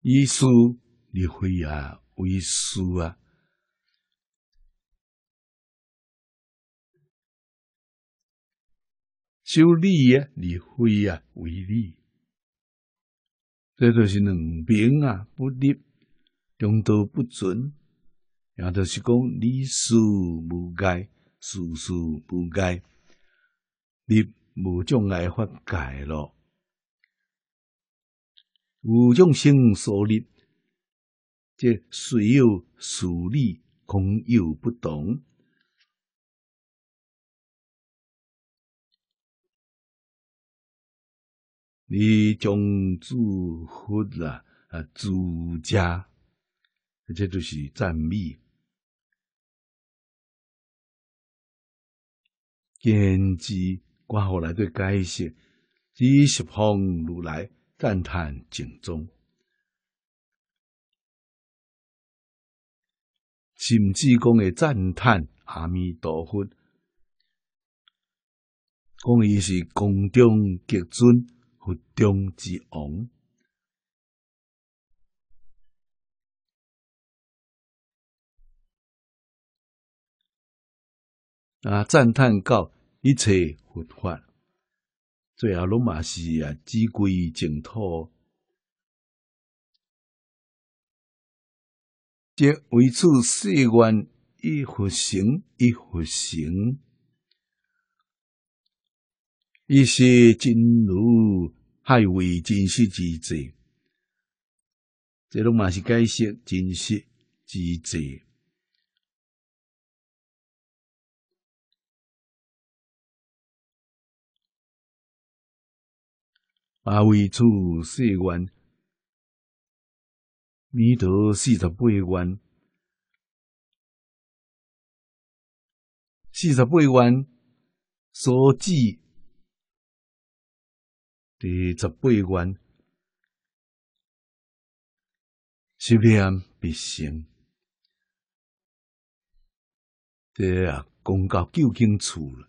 医书你会啊，为书啊。修理啊，立非啊，为理。这都是两病啊，不立，中道不准，也就是讲，理事无改，事事无改，立无障碍法界咯。无障心所立，即虽有事理，恐有不同。你将主佛啦，啊，主家，这就是赞美。见之，我后来对解释，以十方如来赞叹敬宗。甚至讲的赞叹阿弥陀佛，讲伊是光中极尊。佛中之王啊！赞叹到一切佛法，最后拢嘛是啊，只归净土，即为此世愿，一佛生，一佛生。一些真如海为真实之罪，这拢嘛是解释真实之罪。阿维处世万，弥陀四十八愿，四十八愿所计。第十八愿，十念必成。这啊，功德究竟处了，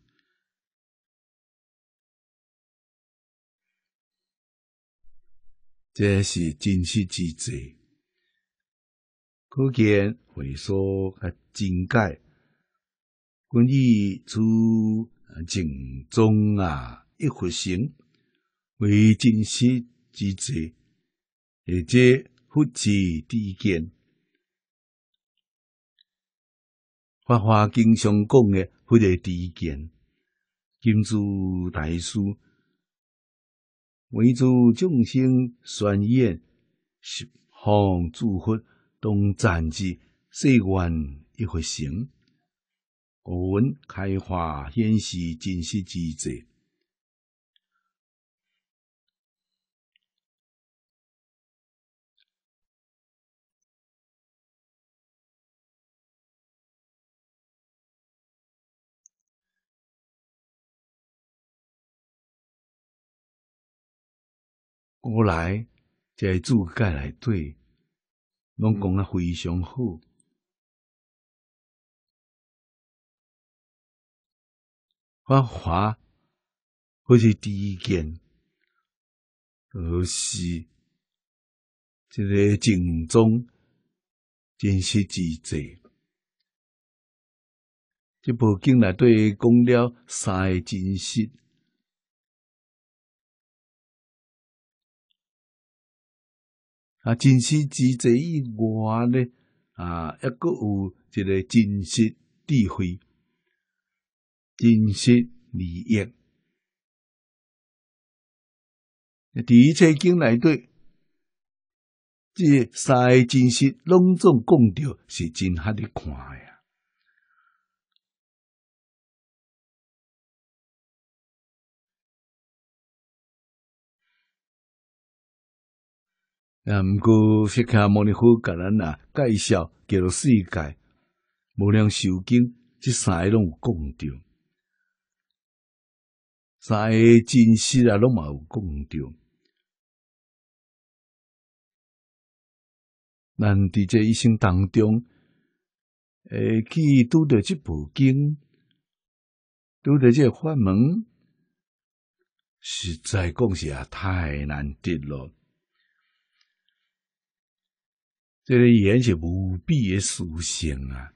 这是真实之际，可见回说啊，经盖，皈依出净宗啊，一佛心。为真实之者，或者佛自之见。法华经常讲的佛自之见，金珠大师，满足众生宣言十方诸佛同赞之誓愿一佛行，故闻开化显示真实之者。过来，在主解来对，拢讲啊非常好。我话，这是第一件，二是一个正宗真实之罪。这部经来对讲了三个真实。啊！真实知者以外呢，啊，也阁有一个真实智慧、真实利益。第一切经来对，这三真实拢总讲着是真下滴看诶。啊，毋过去看摩尼佛甲咱啊介绍叫做世界，无量寿经，即三个拢有讲着，三个真实啊拢有讲着。咱伫这一生当中，会去拄着即部经，拄着这法门，实在讲是啊太难得了。这个言是无比的殊胜啊！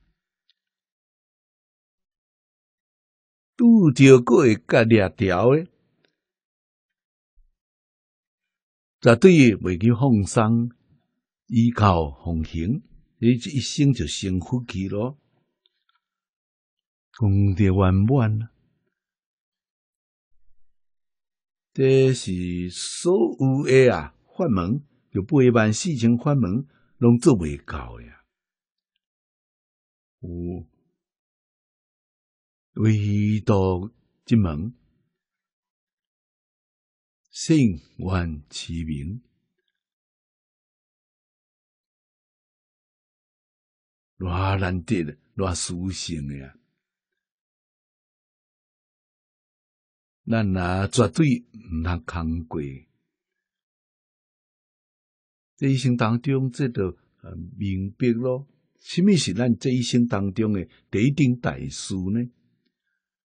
拄着个甲两条的，绝对于袂去放松，依靠奉行，你这一生就幸福去咯，功德圆满了。这是所有诶啊，法门就不一般事情门。拢做未到呀！有，唯独一门，姓万其名，偌难得，偌殊胜呀！咱啊，绝对毋通放过。这一生当中，这个呃明白咯，什么是咱这一生当中的第一顶大事呢？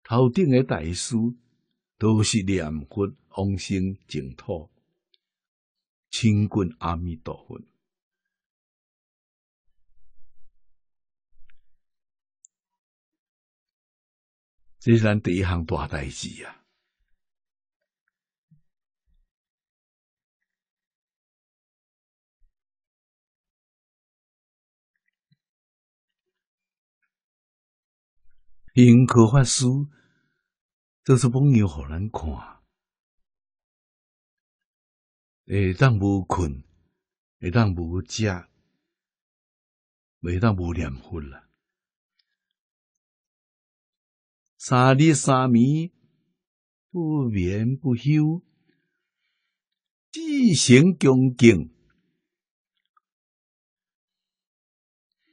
头顶的大事都是念佛往生净土，清净阿弥陀佛，这是咱第一项大代志啊。印可法书，都是朋友互咱看，会当无困，会当无食，未当无念佛啦。三日三暝不眠不休，至诚恭敬，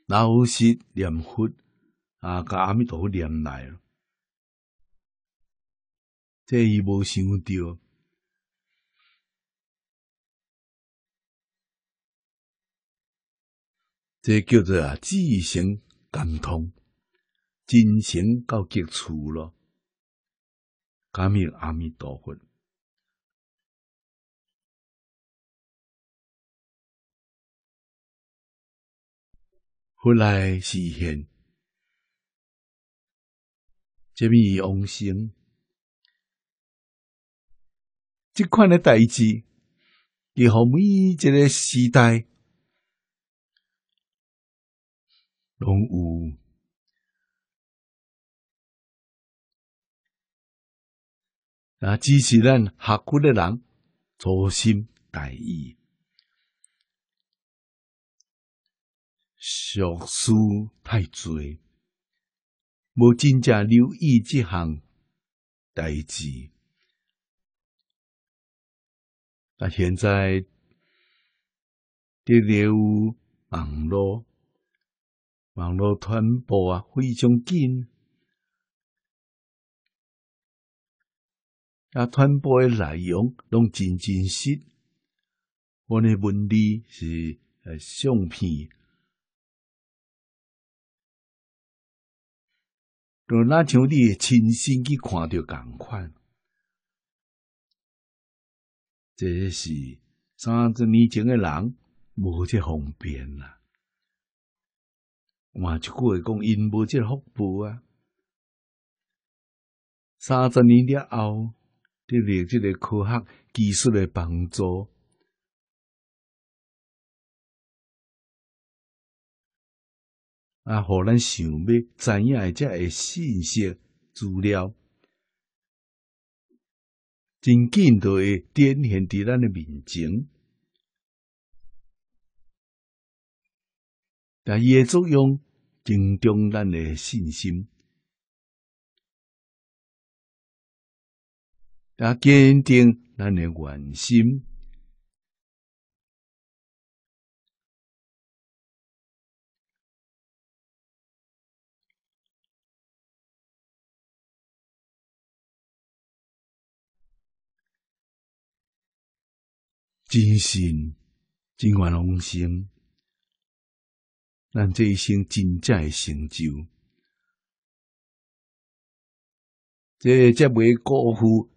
老实念佛。啊，甲阿弥陀佛连来了，这伊无想到，这叫做啊，自性感通，真行到极处了，感应阿弥陀佛，佛来实现。什么用心？这款的代志，几乎每一个时代拢有。啊，支持咱学古的人，左心大意，俗书太侪。无真正留意即项代志，啊！现在的了网络，网络传播啊，非常紧，啊，传播的内容拢真真实。阮诶文字是相片。那像你亲身去看到共款，这是三十年前的人无这方便啦。换一句讲，因无这福报啊。三十年了后，得到这个科学技术的帮助。啊，互咱想要知影诶，遮诶信息资料，真紧着会展现伫咱诶面前，但伊诶作用，增强咱诶信心，啊，坚定咱诶原心。真心、真愿、同心，咱这一生真在成就，这这袂辜负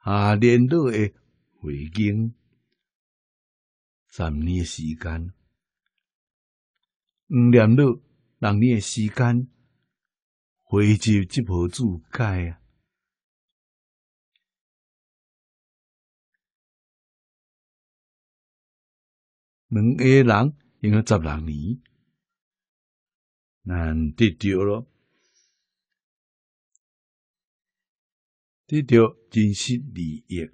啊！年度的回经，占年时间；五连路，六年时间回集这部自解啊。两个人用了十六年，咱得着了，得着真实利益，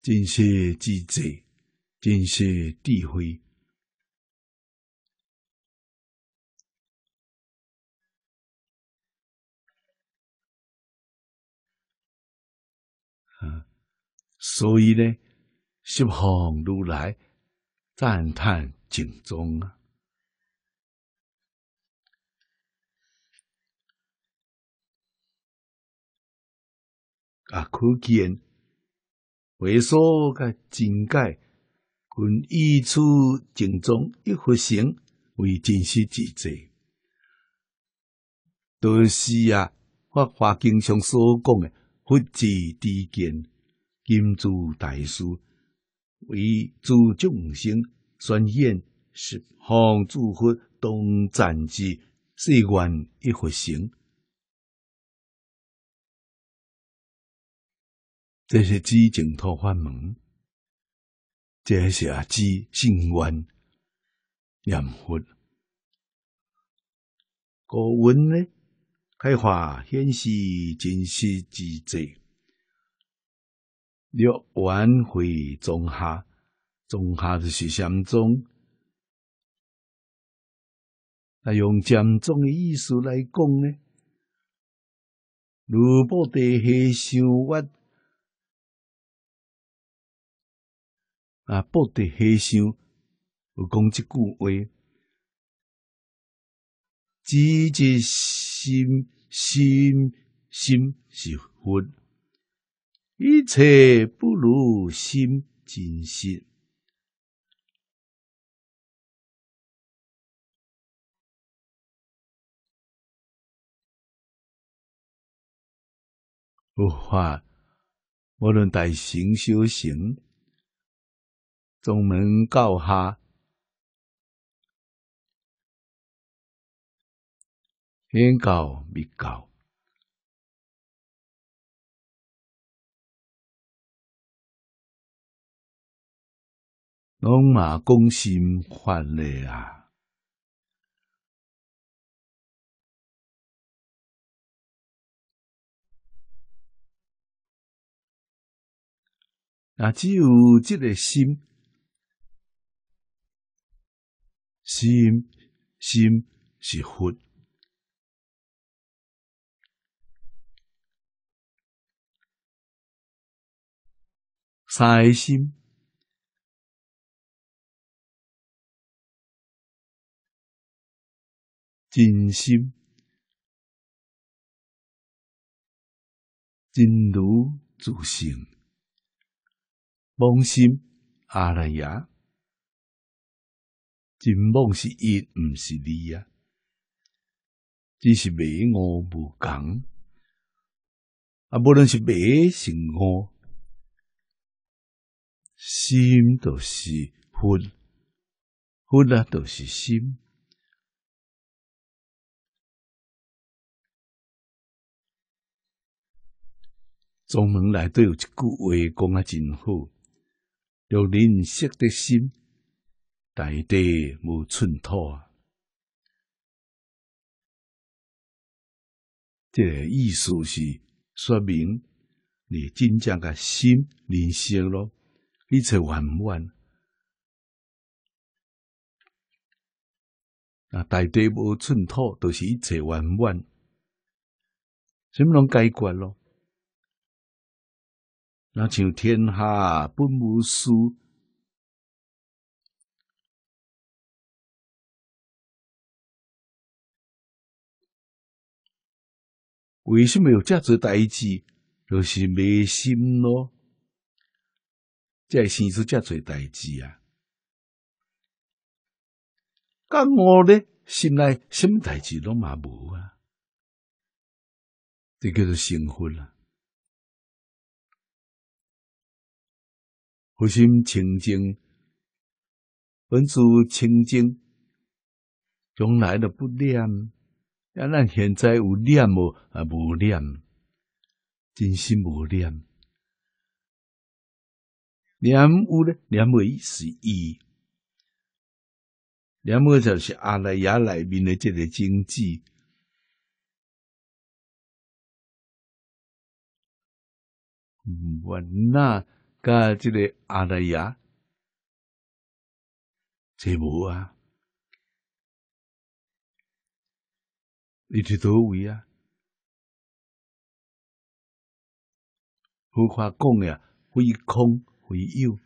真实自在，真实智慧。所以呢，十方如来赞叹净宗啊！啊，可见为所个境界，均依出正宗一佛行为真实之最，都是啊，法华经上所讲的佛智之见。金珠大师，为诸众生宣演十方诸佛同赞之誓愿一佛声，这是指净土法门，这是指信愿念佛。古文呢，开化显示真实之最。要挽回中下，中下就是上中。那用上中的意思来讲呢，如不得下修，我啊不得下修，有讲即句话：，只知心心心是佛。一切不如心真实，无患。无论大行修行，宗能教下，显教密教。拢嘛，公心欢喜啊！那只有这个心，心心是佛，三心。真心，真如自性，妄心阿赖耶，真妄是伊，毋是你啊，只是迷我无共。啊，无论是迷是悟，心都是佛，佛啊都是心。宗门内底有一句话讲啊，真好：，要认识的心，大地无寸土啊。这个意思是说明你真正的心吝啬了，一切圆满。啊，大地无寸土，都是一切圆满，什么拢解决咯？那像天下本无事，为什么有这多代志？就是没心咯，才生出这多代志啊！干我呢，心内什么代志都嘛无啊，这叫做幸福啦。佛心清净，本自清净，从来都不念。啊，咱现在有念无啊？无念，真心无念。念咧，念为是意。念末就是阿赖耶内面的这个种子。嗯，无那。甲这个阿赖耶，侪无啊！你在叨位啊？佛法讲呀，非空非有。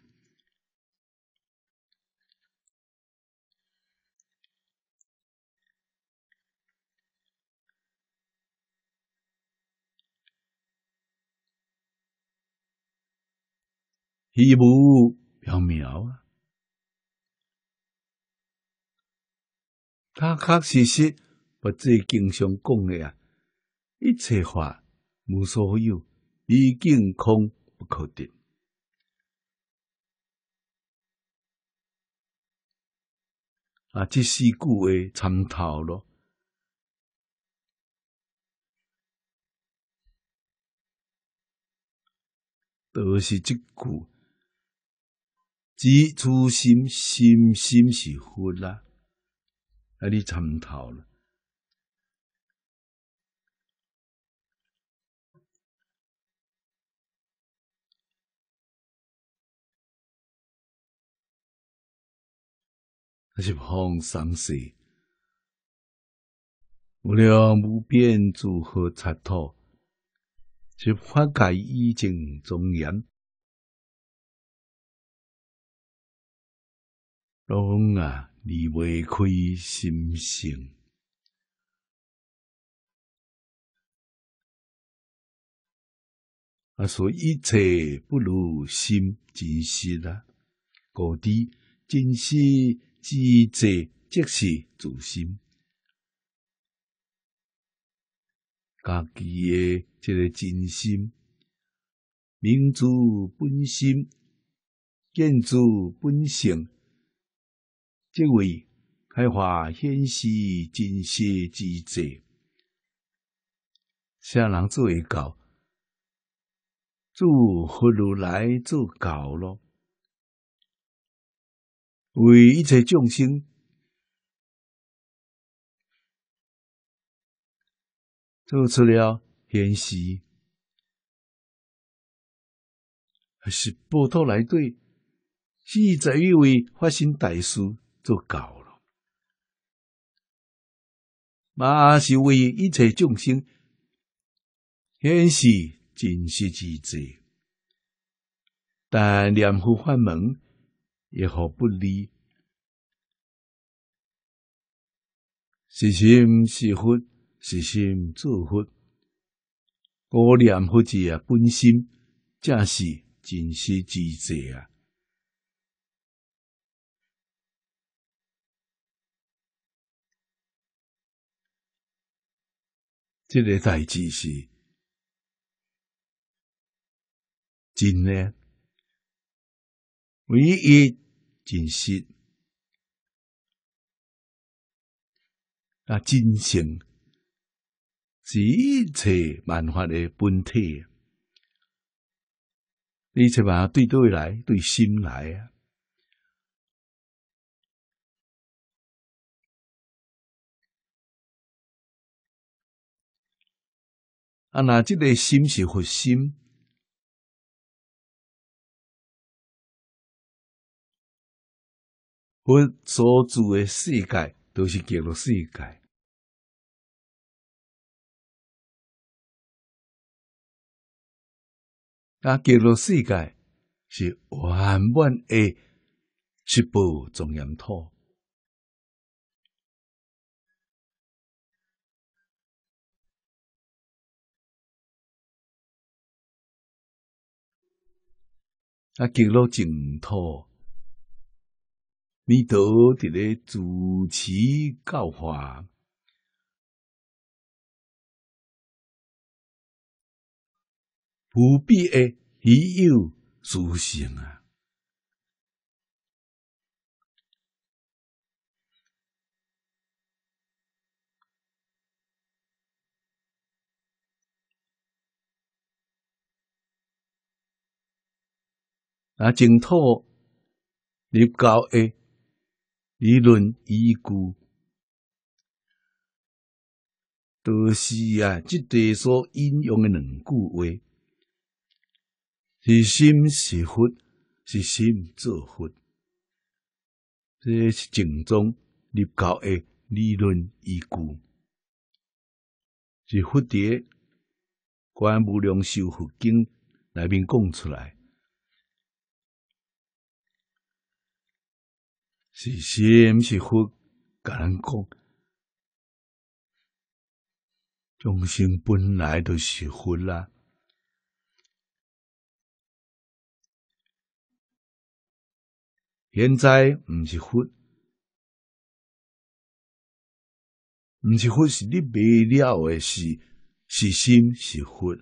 虚无缥缈啊！他确实说不，这经常讲的啊，一切法无所有，一境空不可得啊，这四句话参透了，都是这句。即初心心心是佛啦，啊！你参透了，那是放下世，为了无边诸佛尘土，是法界已净庄严。拢啊，离袂开心性。啊，所以一切不如心真实啦，故地真实即者即是自心，家己诶，这个真心、民族本心、建筑本性。即位开化现世真实之者，下人做一教，做佛如来做教咯，为一切众生做出了现世，还是波托来对，是在于为发生大事。就够了，嘛是为一切众生显示真实之者，但念佛法门也好不离，是心是佛，是心作佛，我念佛者本心正是真实之者啊。这个大智是真呢，唯一真实啊，真性，一切万法的本体。一切万法对对来，对心来啊。啊！那这个心是佛心，佛所住的世界都是极乐世界。啊，极乐世界是圆满的，是不庄严土。啊，极乐净土，弥陀伫咧主持教化，无比诶，稀有殊胜啊！啊，净土立教的理论依据，都是啊，即地所引用的两句话：是心是佛，是心作佛。这是净宗立教的理论依据。是佛蝶观无量寿佛经内面讲出来。是心是甲敢讲，众生本来都是佛啦。现在不是佛，不是佛，是你未了的事。是心是佛，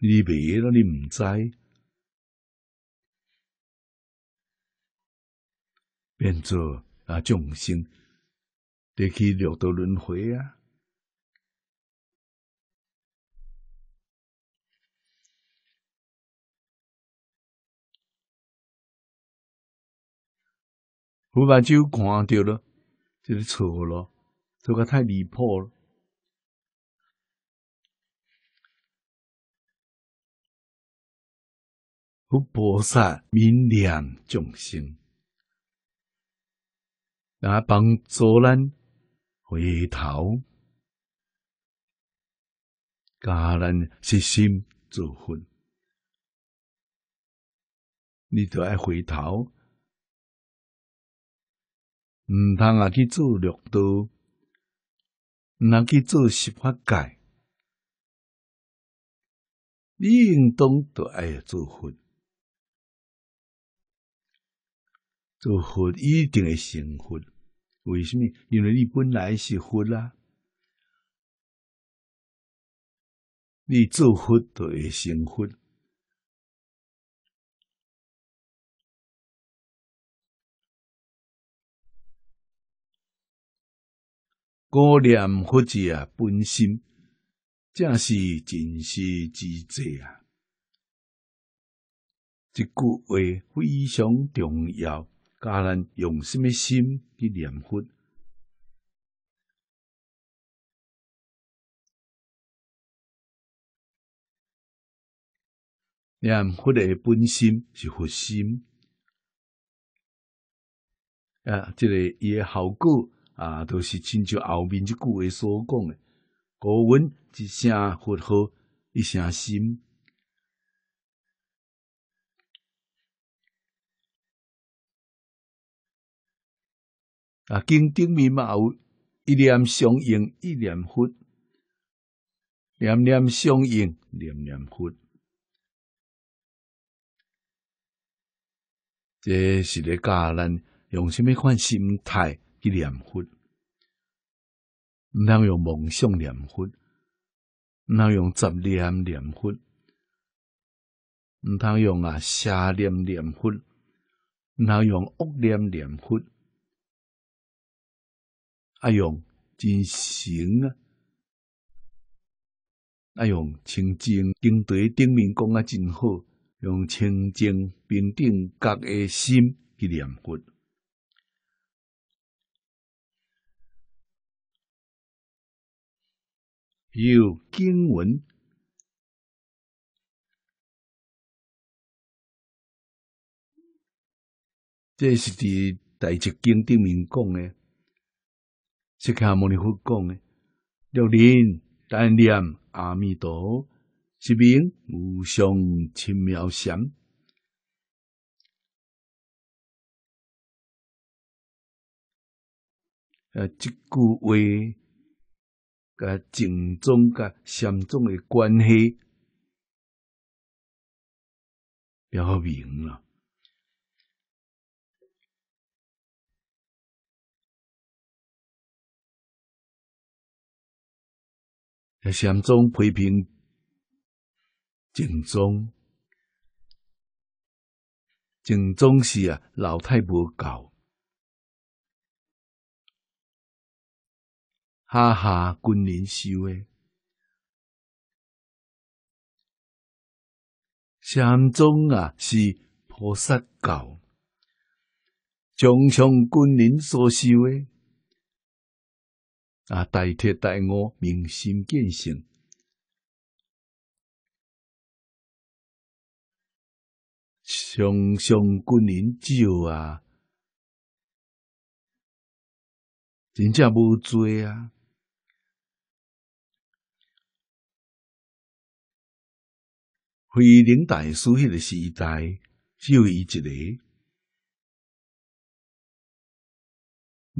你未了，你不知。变作啊，众生得去六道轮回啊！我把酒看到了，就是错了，这个太离谱了！福菩萨明亮众生。加帮助咱回头，加咱实心做分，你著爱回头，毋通啊去做绿道，通去做十法界，你应当著爱做佛，做分一定会成佛。为什么？因为你本来是佛啦，你做佛就会成佛。高念佛者本心，正是真实之者啊！即句话非常重要。家人用什么心去念佛？念佛的本心是佛心。啊，这个的效果啊，都是亲像后面即句话所讲的：“古文一声佛号一声心。”啊！经典面嘛有“一念相应，一念佛；念念相应，念念佛。”这是咧教咱用什么款心态去念佛？毋通用梦想念佛？毋通用杂念念佛？毋通用啊邪念念佛？毋通用恶念念佛？爱用真神啊！爱用清净经题顶面讲啊，真好用清净平等觉的心去念佛。有经文，这是伫《第一经顶面讲诶。即刻摩尼佛讲的，六念但念阿弥陀，是名无上真妙善。呃，即句话，甲正宗甲善宗的关系，表明了。禅宗批评净宗，净宗是啊老太婆教，哈哈，君临修诶。禅宗啊是菩萨教，常常君临所修诶。啊！代替代我明心见性，上上君人少啊，真正无罪啊！非灵台师迄个时代，只有伊一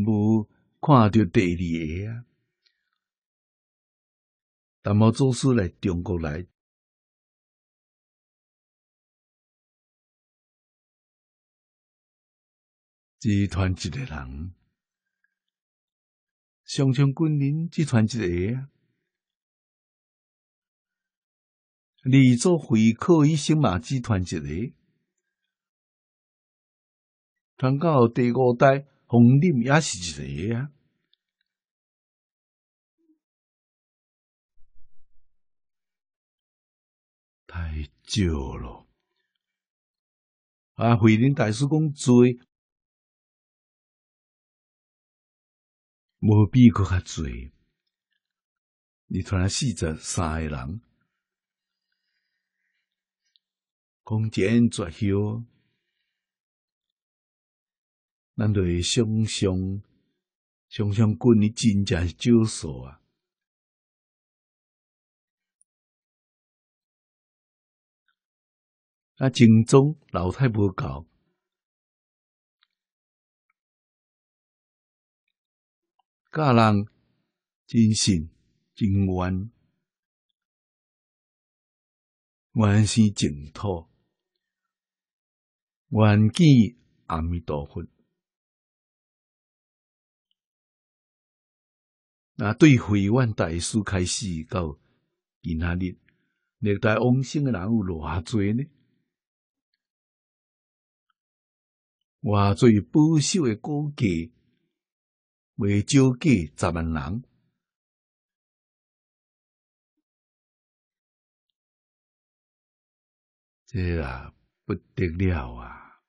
个无。看到第二个啊，但某做事来中国来，集团一个人，上江桂林集团一个啊，二作辉可以省嘛？集团一个，传到第五代，洪岭也是一个啊。太少了，啊！慧林大师讲侪，无比搁较侪，你突然四十三个人，讲前绝后，咱就想象，想象过年真正少数啊。啊，正宗老太婆教，家人真信真愿，愿是净土，愿见阿弥陀佛。那对回愿大师开始到今下日，历代往生的人有偌多呢？我最保守嘅估计，未少过十万人，这啊不得了啊！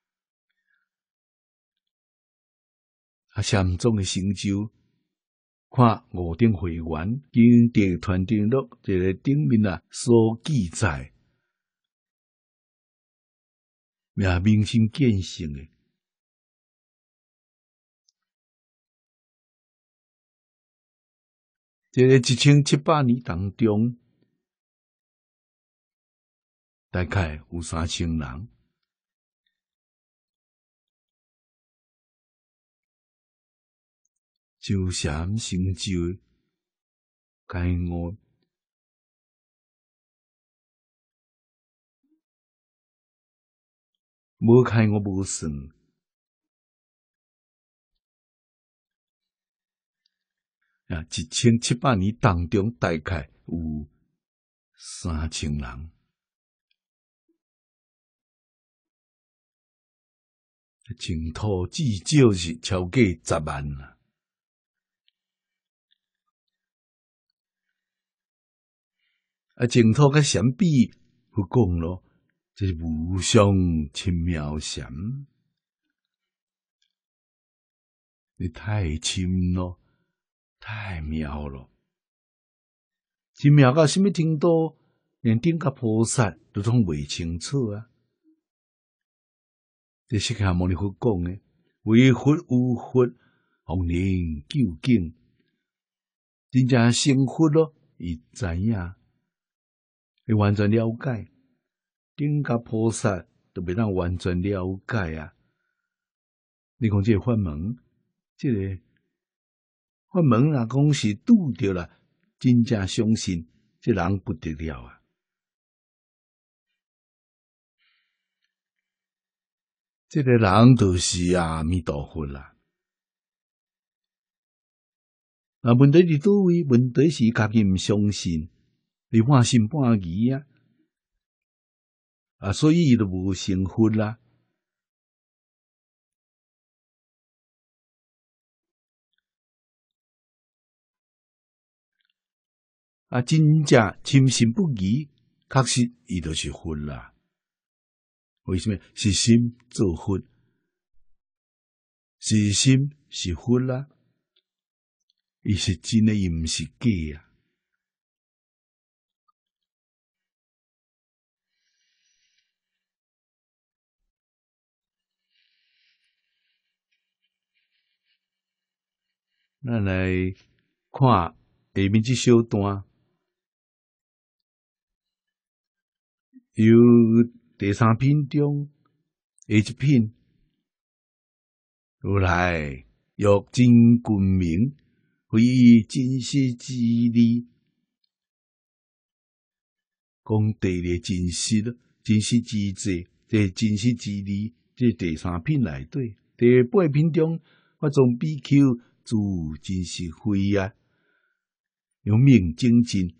啊，禅宗嘅成就，看五顶会员经典传承录，这个顶面啊所记载，名明星践行嘅。在一千七百年当中，大概有三千人，就什么成就？解我，莫开我，不是。啊，一千七百年当中大概有三千人，净土至少是超过十万了。啊，净土跟相比，不讲咯，这是无上奇妙神，你太轻咯。太妙了！真妙到什么程度？连顶个菩萨都通未清楚啊！这是看摩尼佛讲的：为佛悟佛，弘莲究竟，真正成佛咯？伊知影，伊完全了解，顶个菩萨都未让完全了解啊！你讲这个法门，这个。我门啊，讲是拄着了，真正相信，这人不得了啊！这个人著是阿弥陀佛啦。那问题是倒位？问题是家己唔相信，你半信半疑啊，啊，所以伊著无成佛啦。啊，真正真心不疑，确实伊著是佛啦。为什么？是心做佛，是心是佛啦。伊是真诶，伊毋是假呀。咱来看下面即小段。有第三品中，一品如来欲尽群名，非以真实之理，讲地的真实，真实之者，这真实之理，这第三品来对。第八品中，我从比丘住真实非啊，有命精进。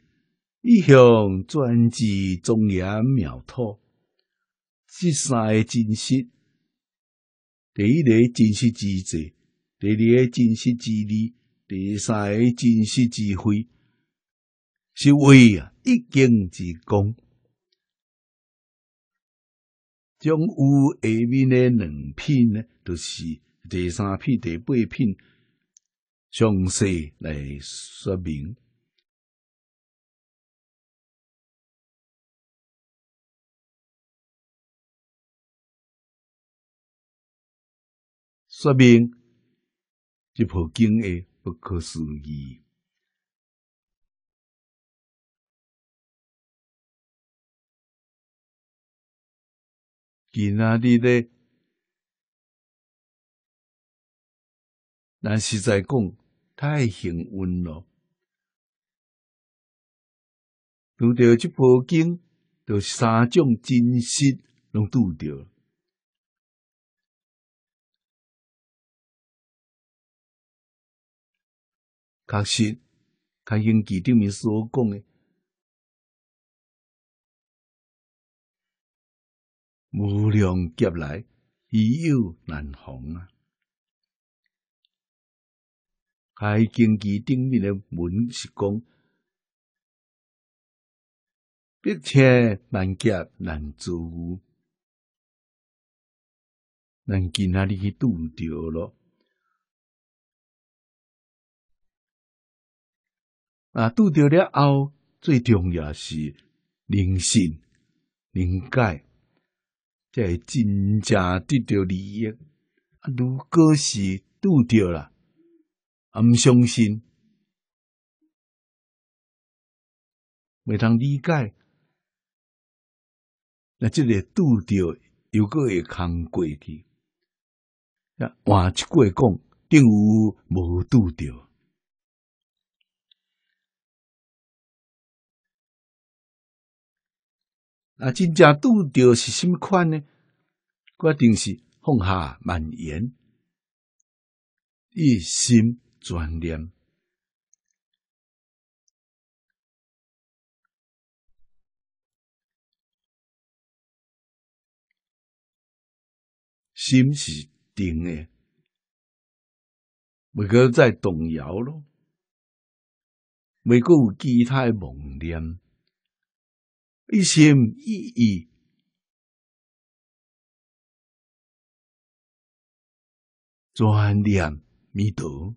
一向专治庄严妙土，这三个真实：第一个真实之者，第二个真实之理，第三个真实之慧，是为啊一境之功，将下面的两篇呢，就是第三篇、第八篇，详细来说明。说明这部经的不可思议。今仔日咧，咱实在讲太幸运了，拄着这部经，就三种真实拢拄着。确实，开经句顶面所讲的“无量劫来，已有难防”啊！开经句顶面的文是讲：“一切难劫难做，难今仔日去拄着咯。啊，拄着了后，最重要是灵性、灵解，才真正得到利益。啊，如果是拄着了，啊，毋相信，未通理解。那即个拄着又过会空过去？啊，换一句话讲，定于无拄着。啊，真正拄着是甚物款呢？决定是放下万言，一心专念，心是定的，袂阁再动摇咯，袂阁有其他妄念。一心一意专念弥陀。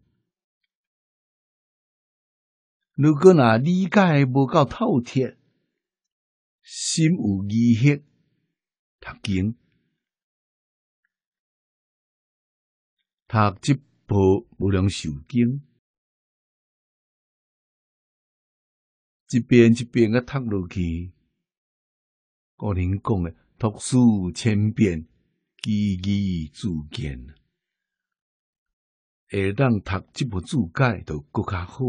如果那理解无够透彻，心有疑惑，读经，读一部无量寿经，一遍一遍个读落去。古人讲的“读书千遍，其义自见”，下当读即部注解就搁较好。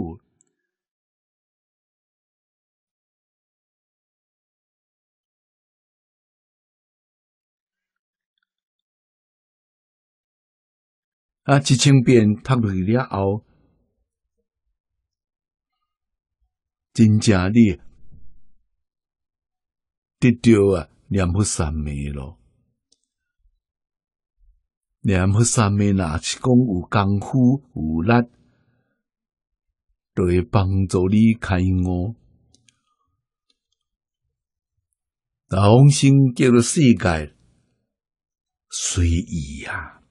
啊，一千遍读完了后，真正你。得到啊，念佛三昧咯！念佛三昧，哪是讲有功夫、有力，就会帮助你开悟。王生叫做世界随意啊，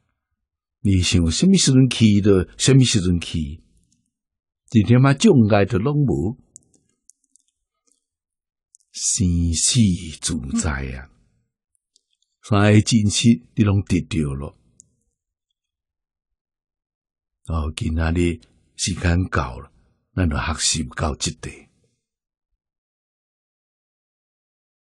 你想什么时阵去的，什么时阵去，一点嘛障碍都拢无。生死自在啊！三个真实你拢得到了。哦，今仔日时间到了，咱就学习到即块。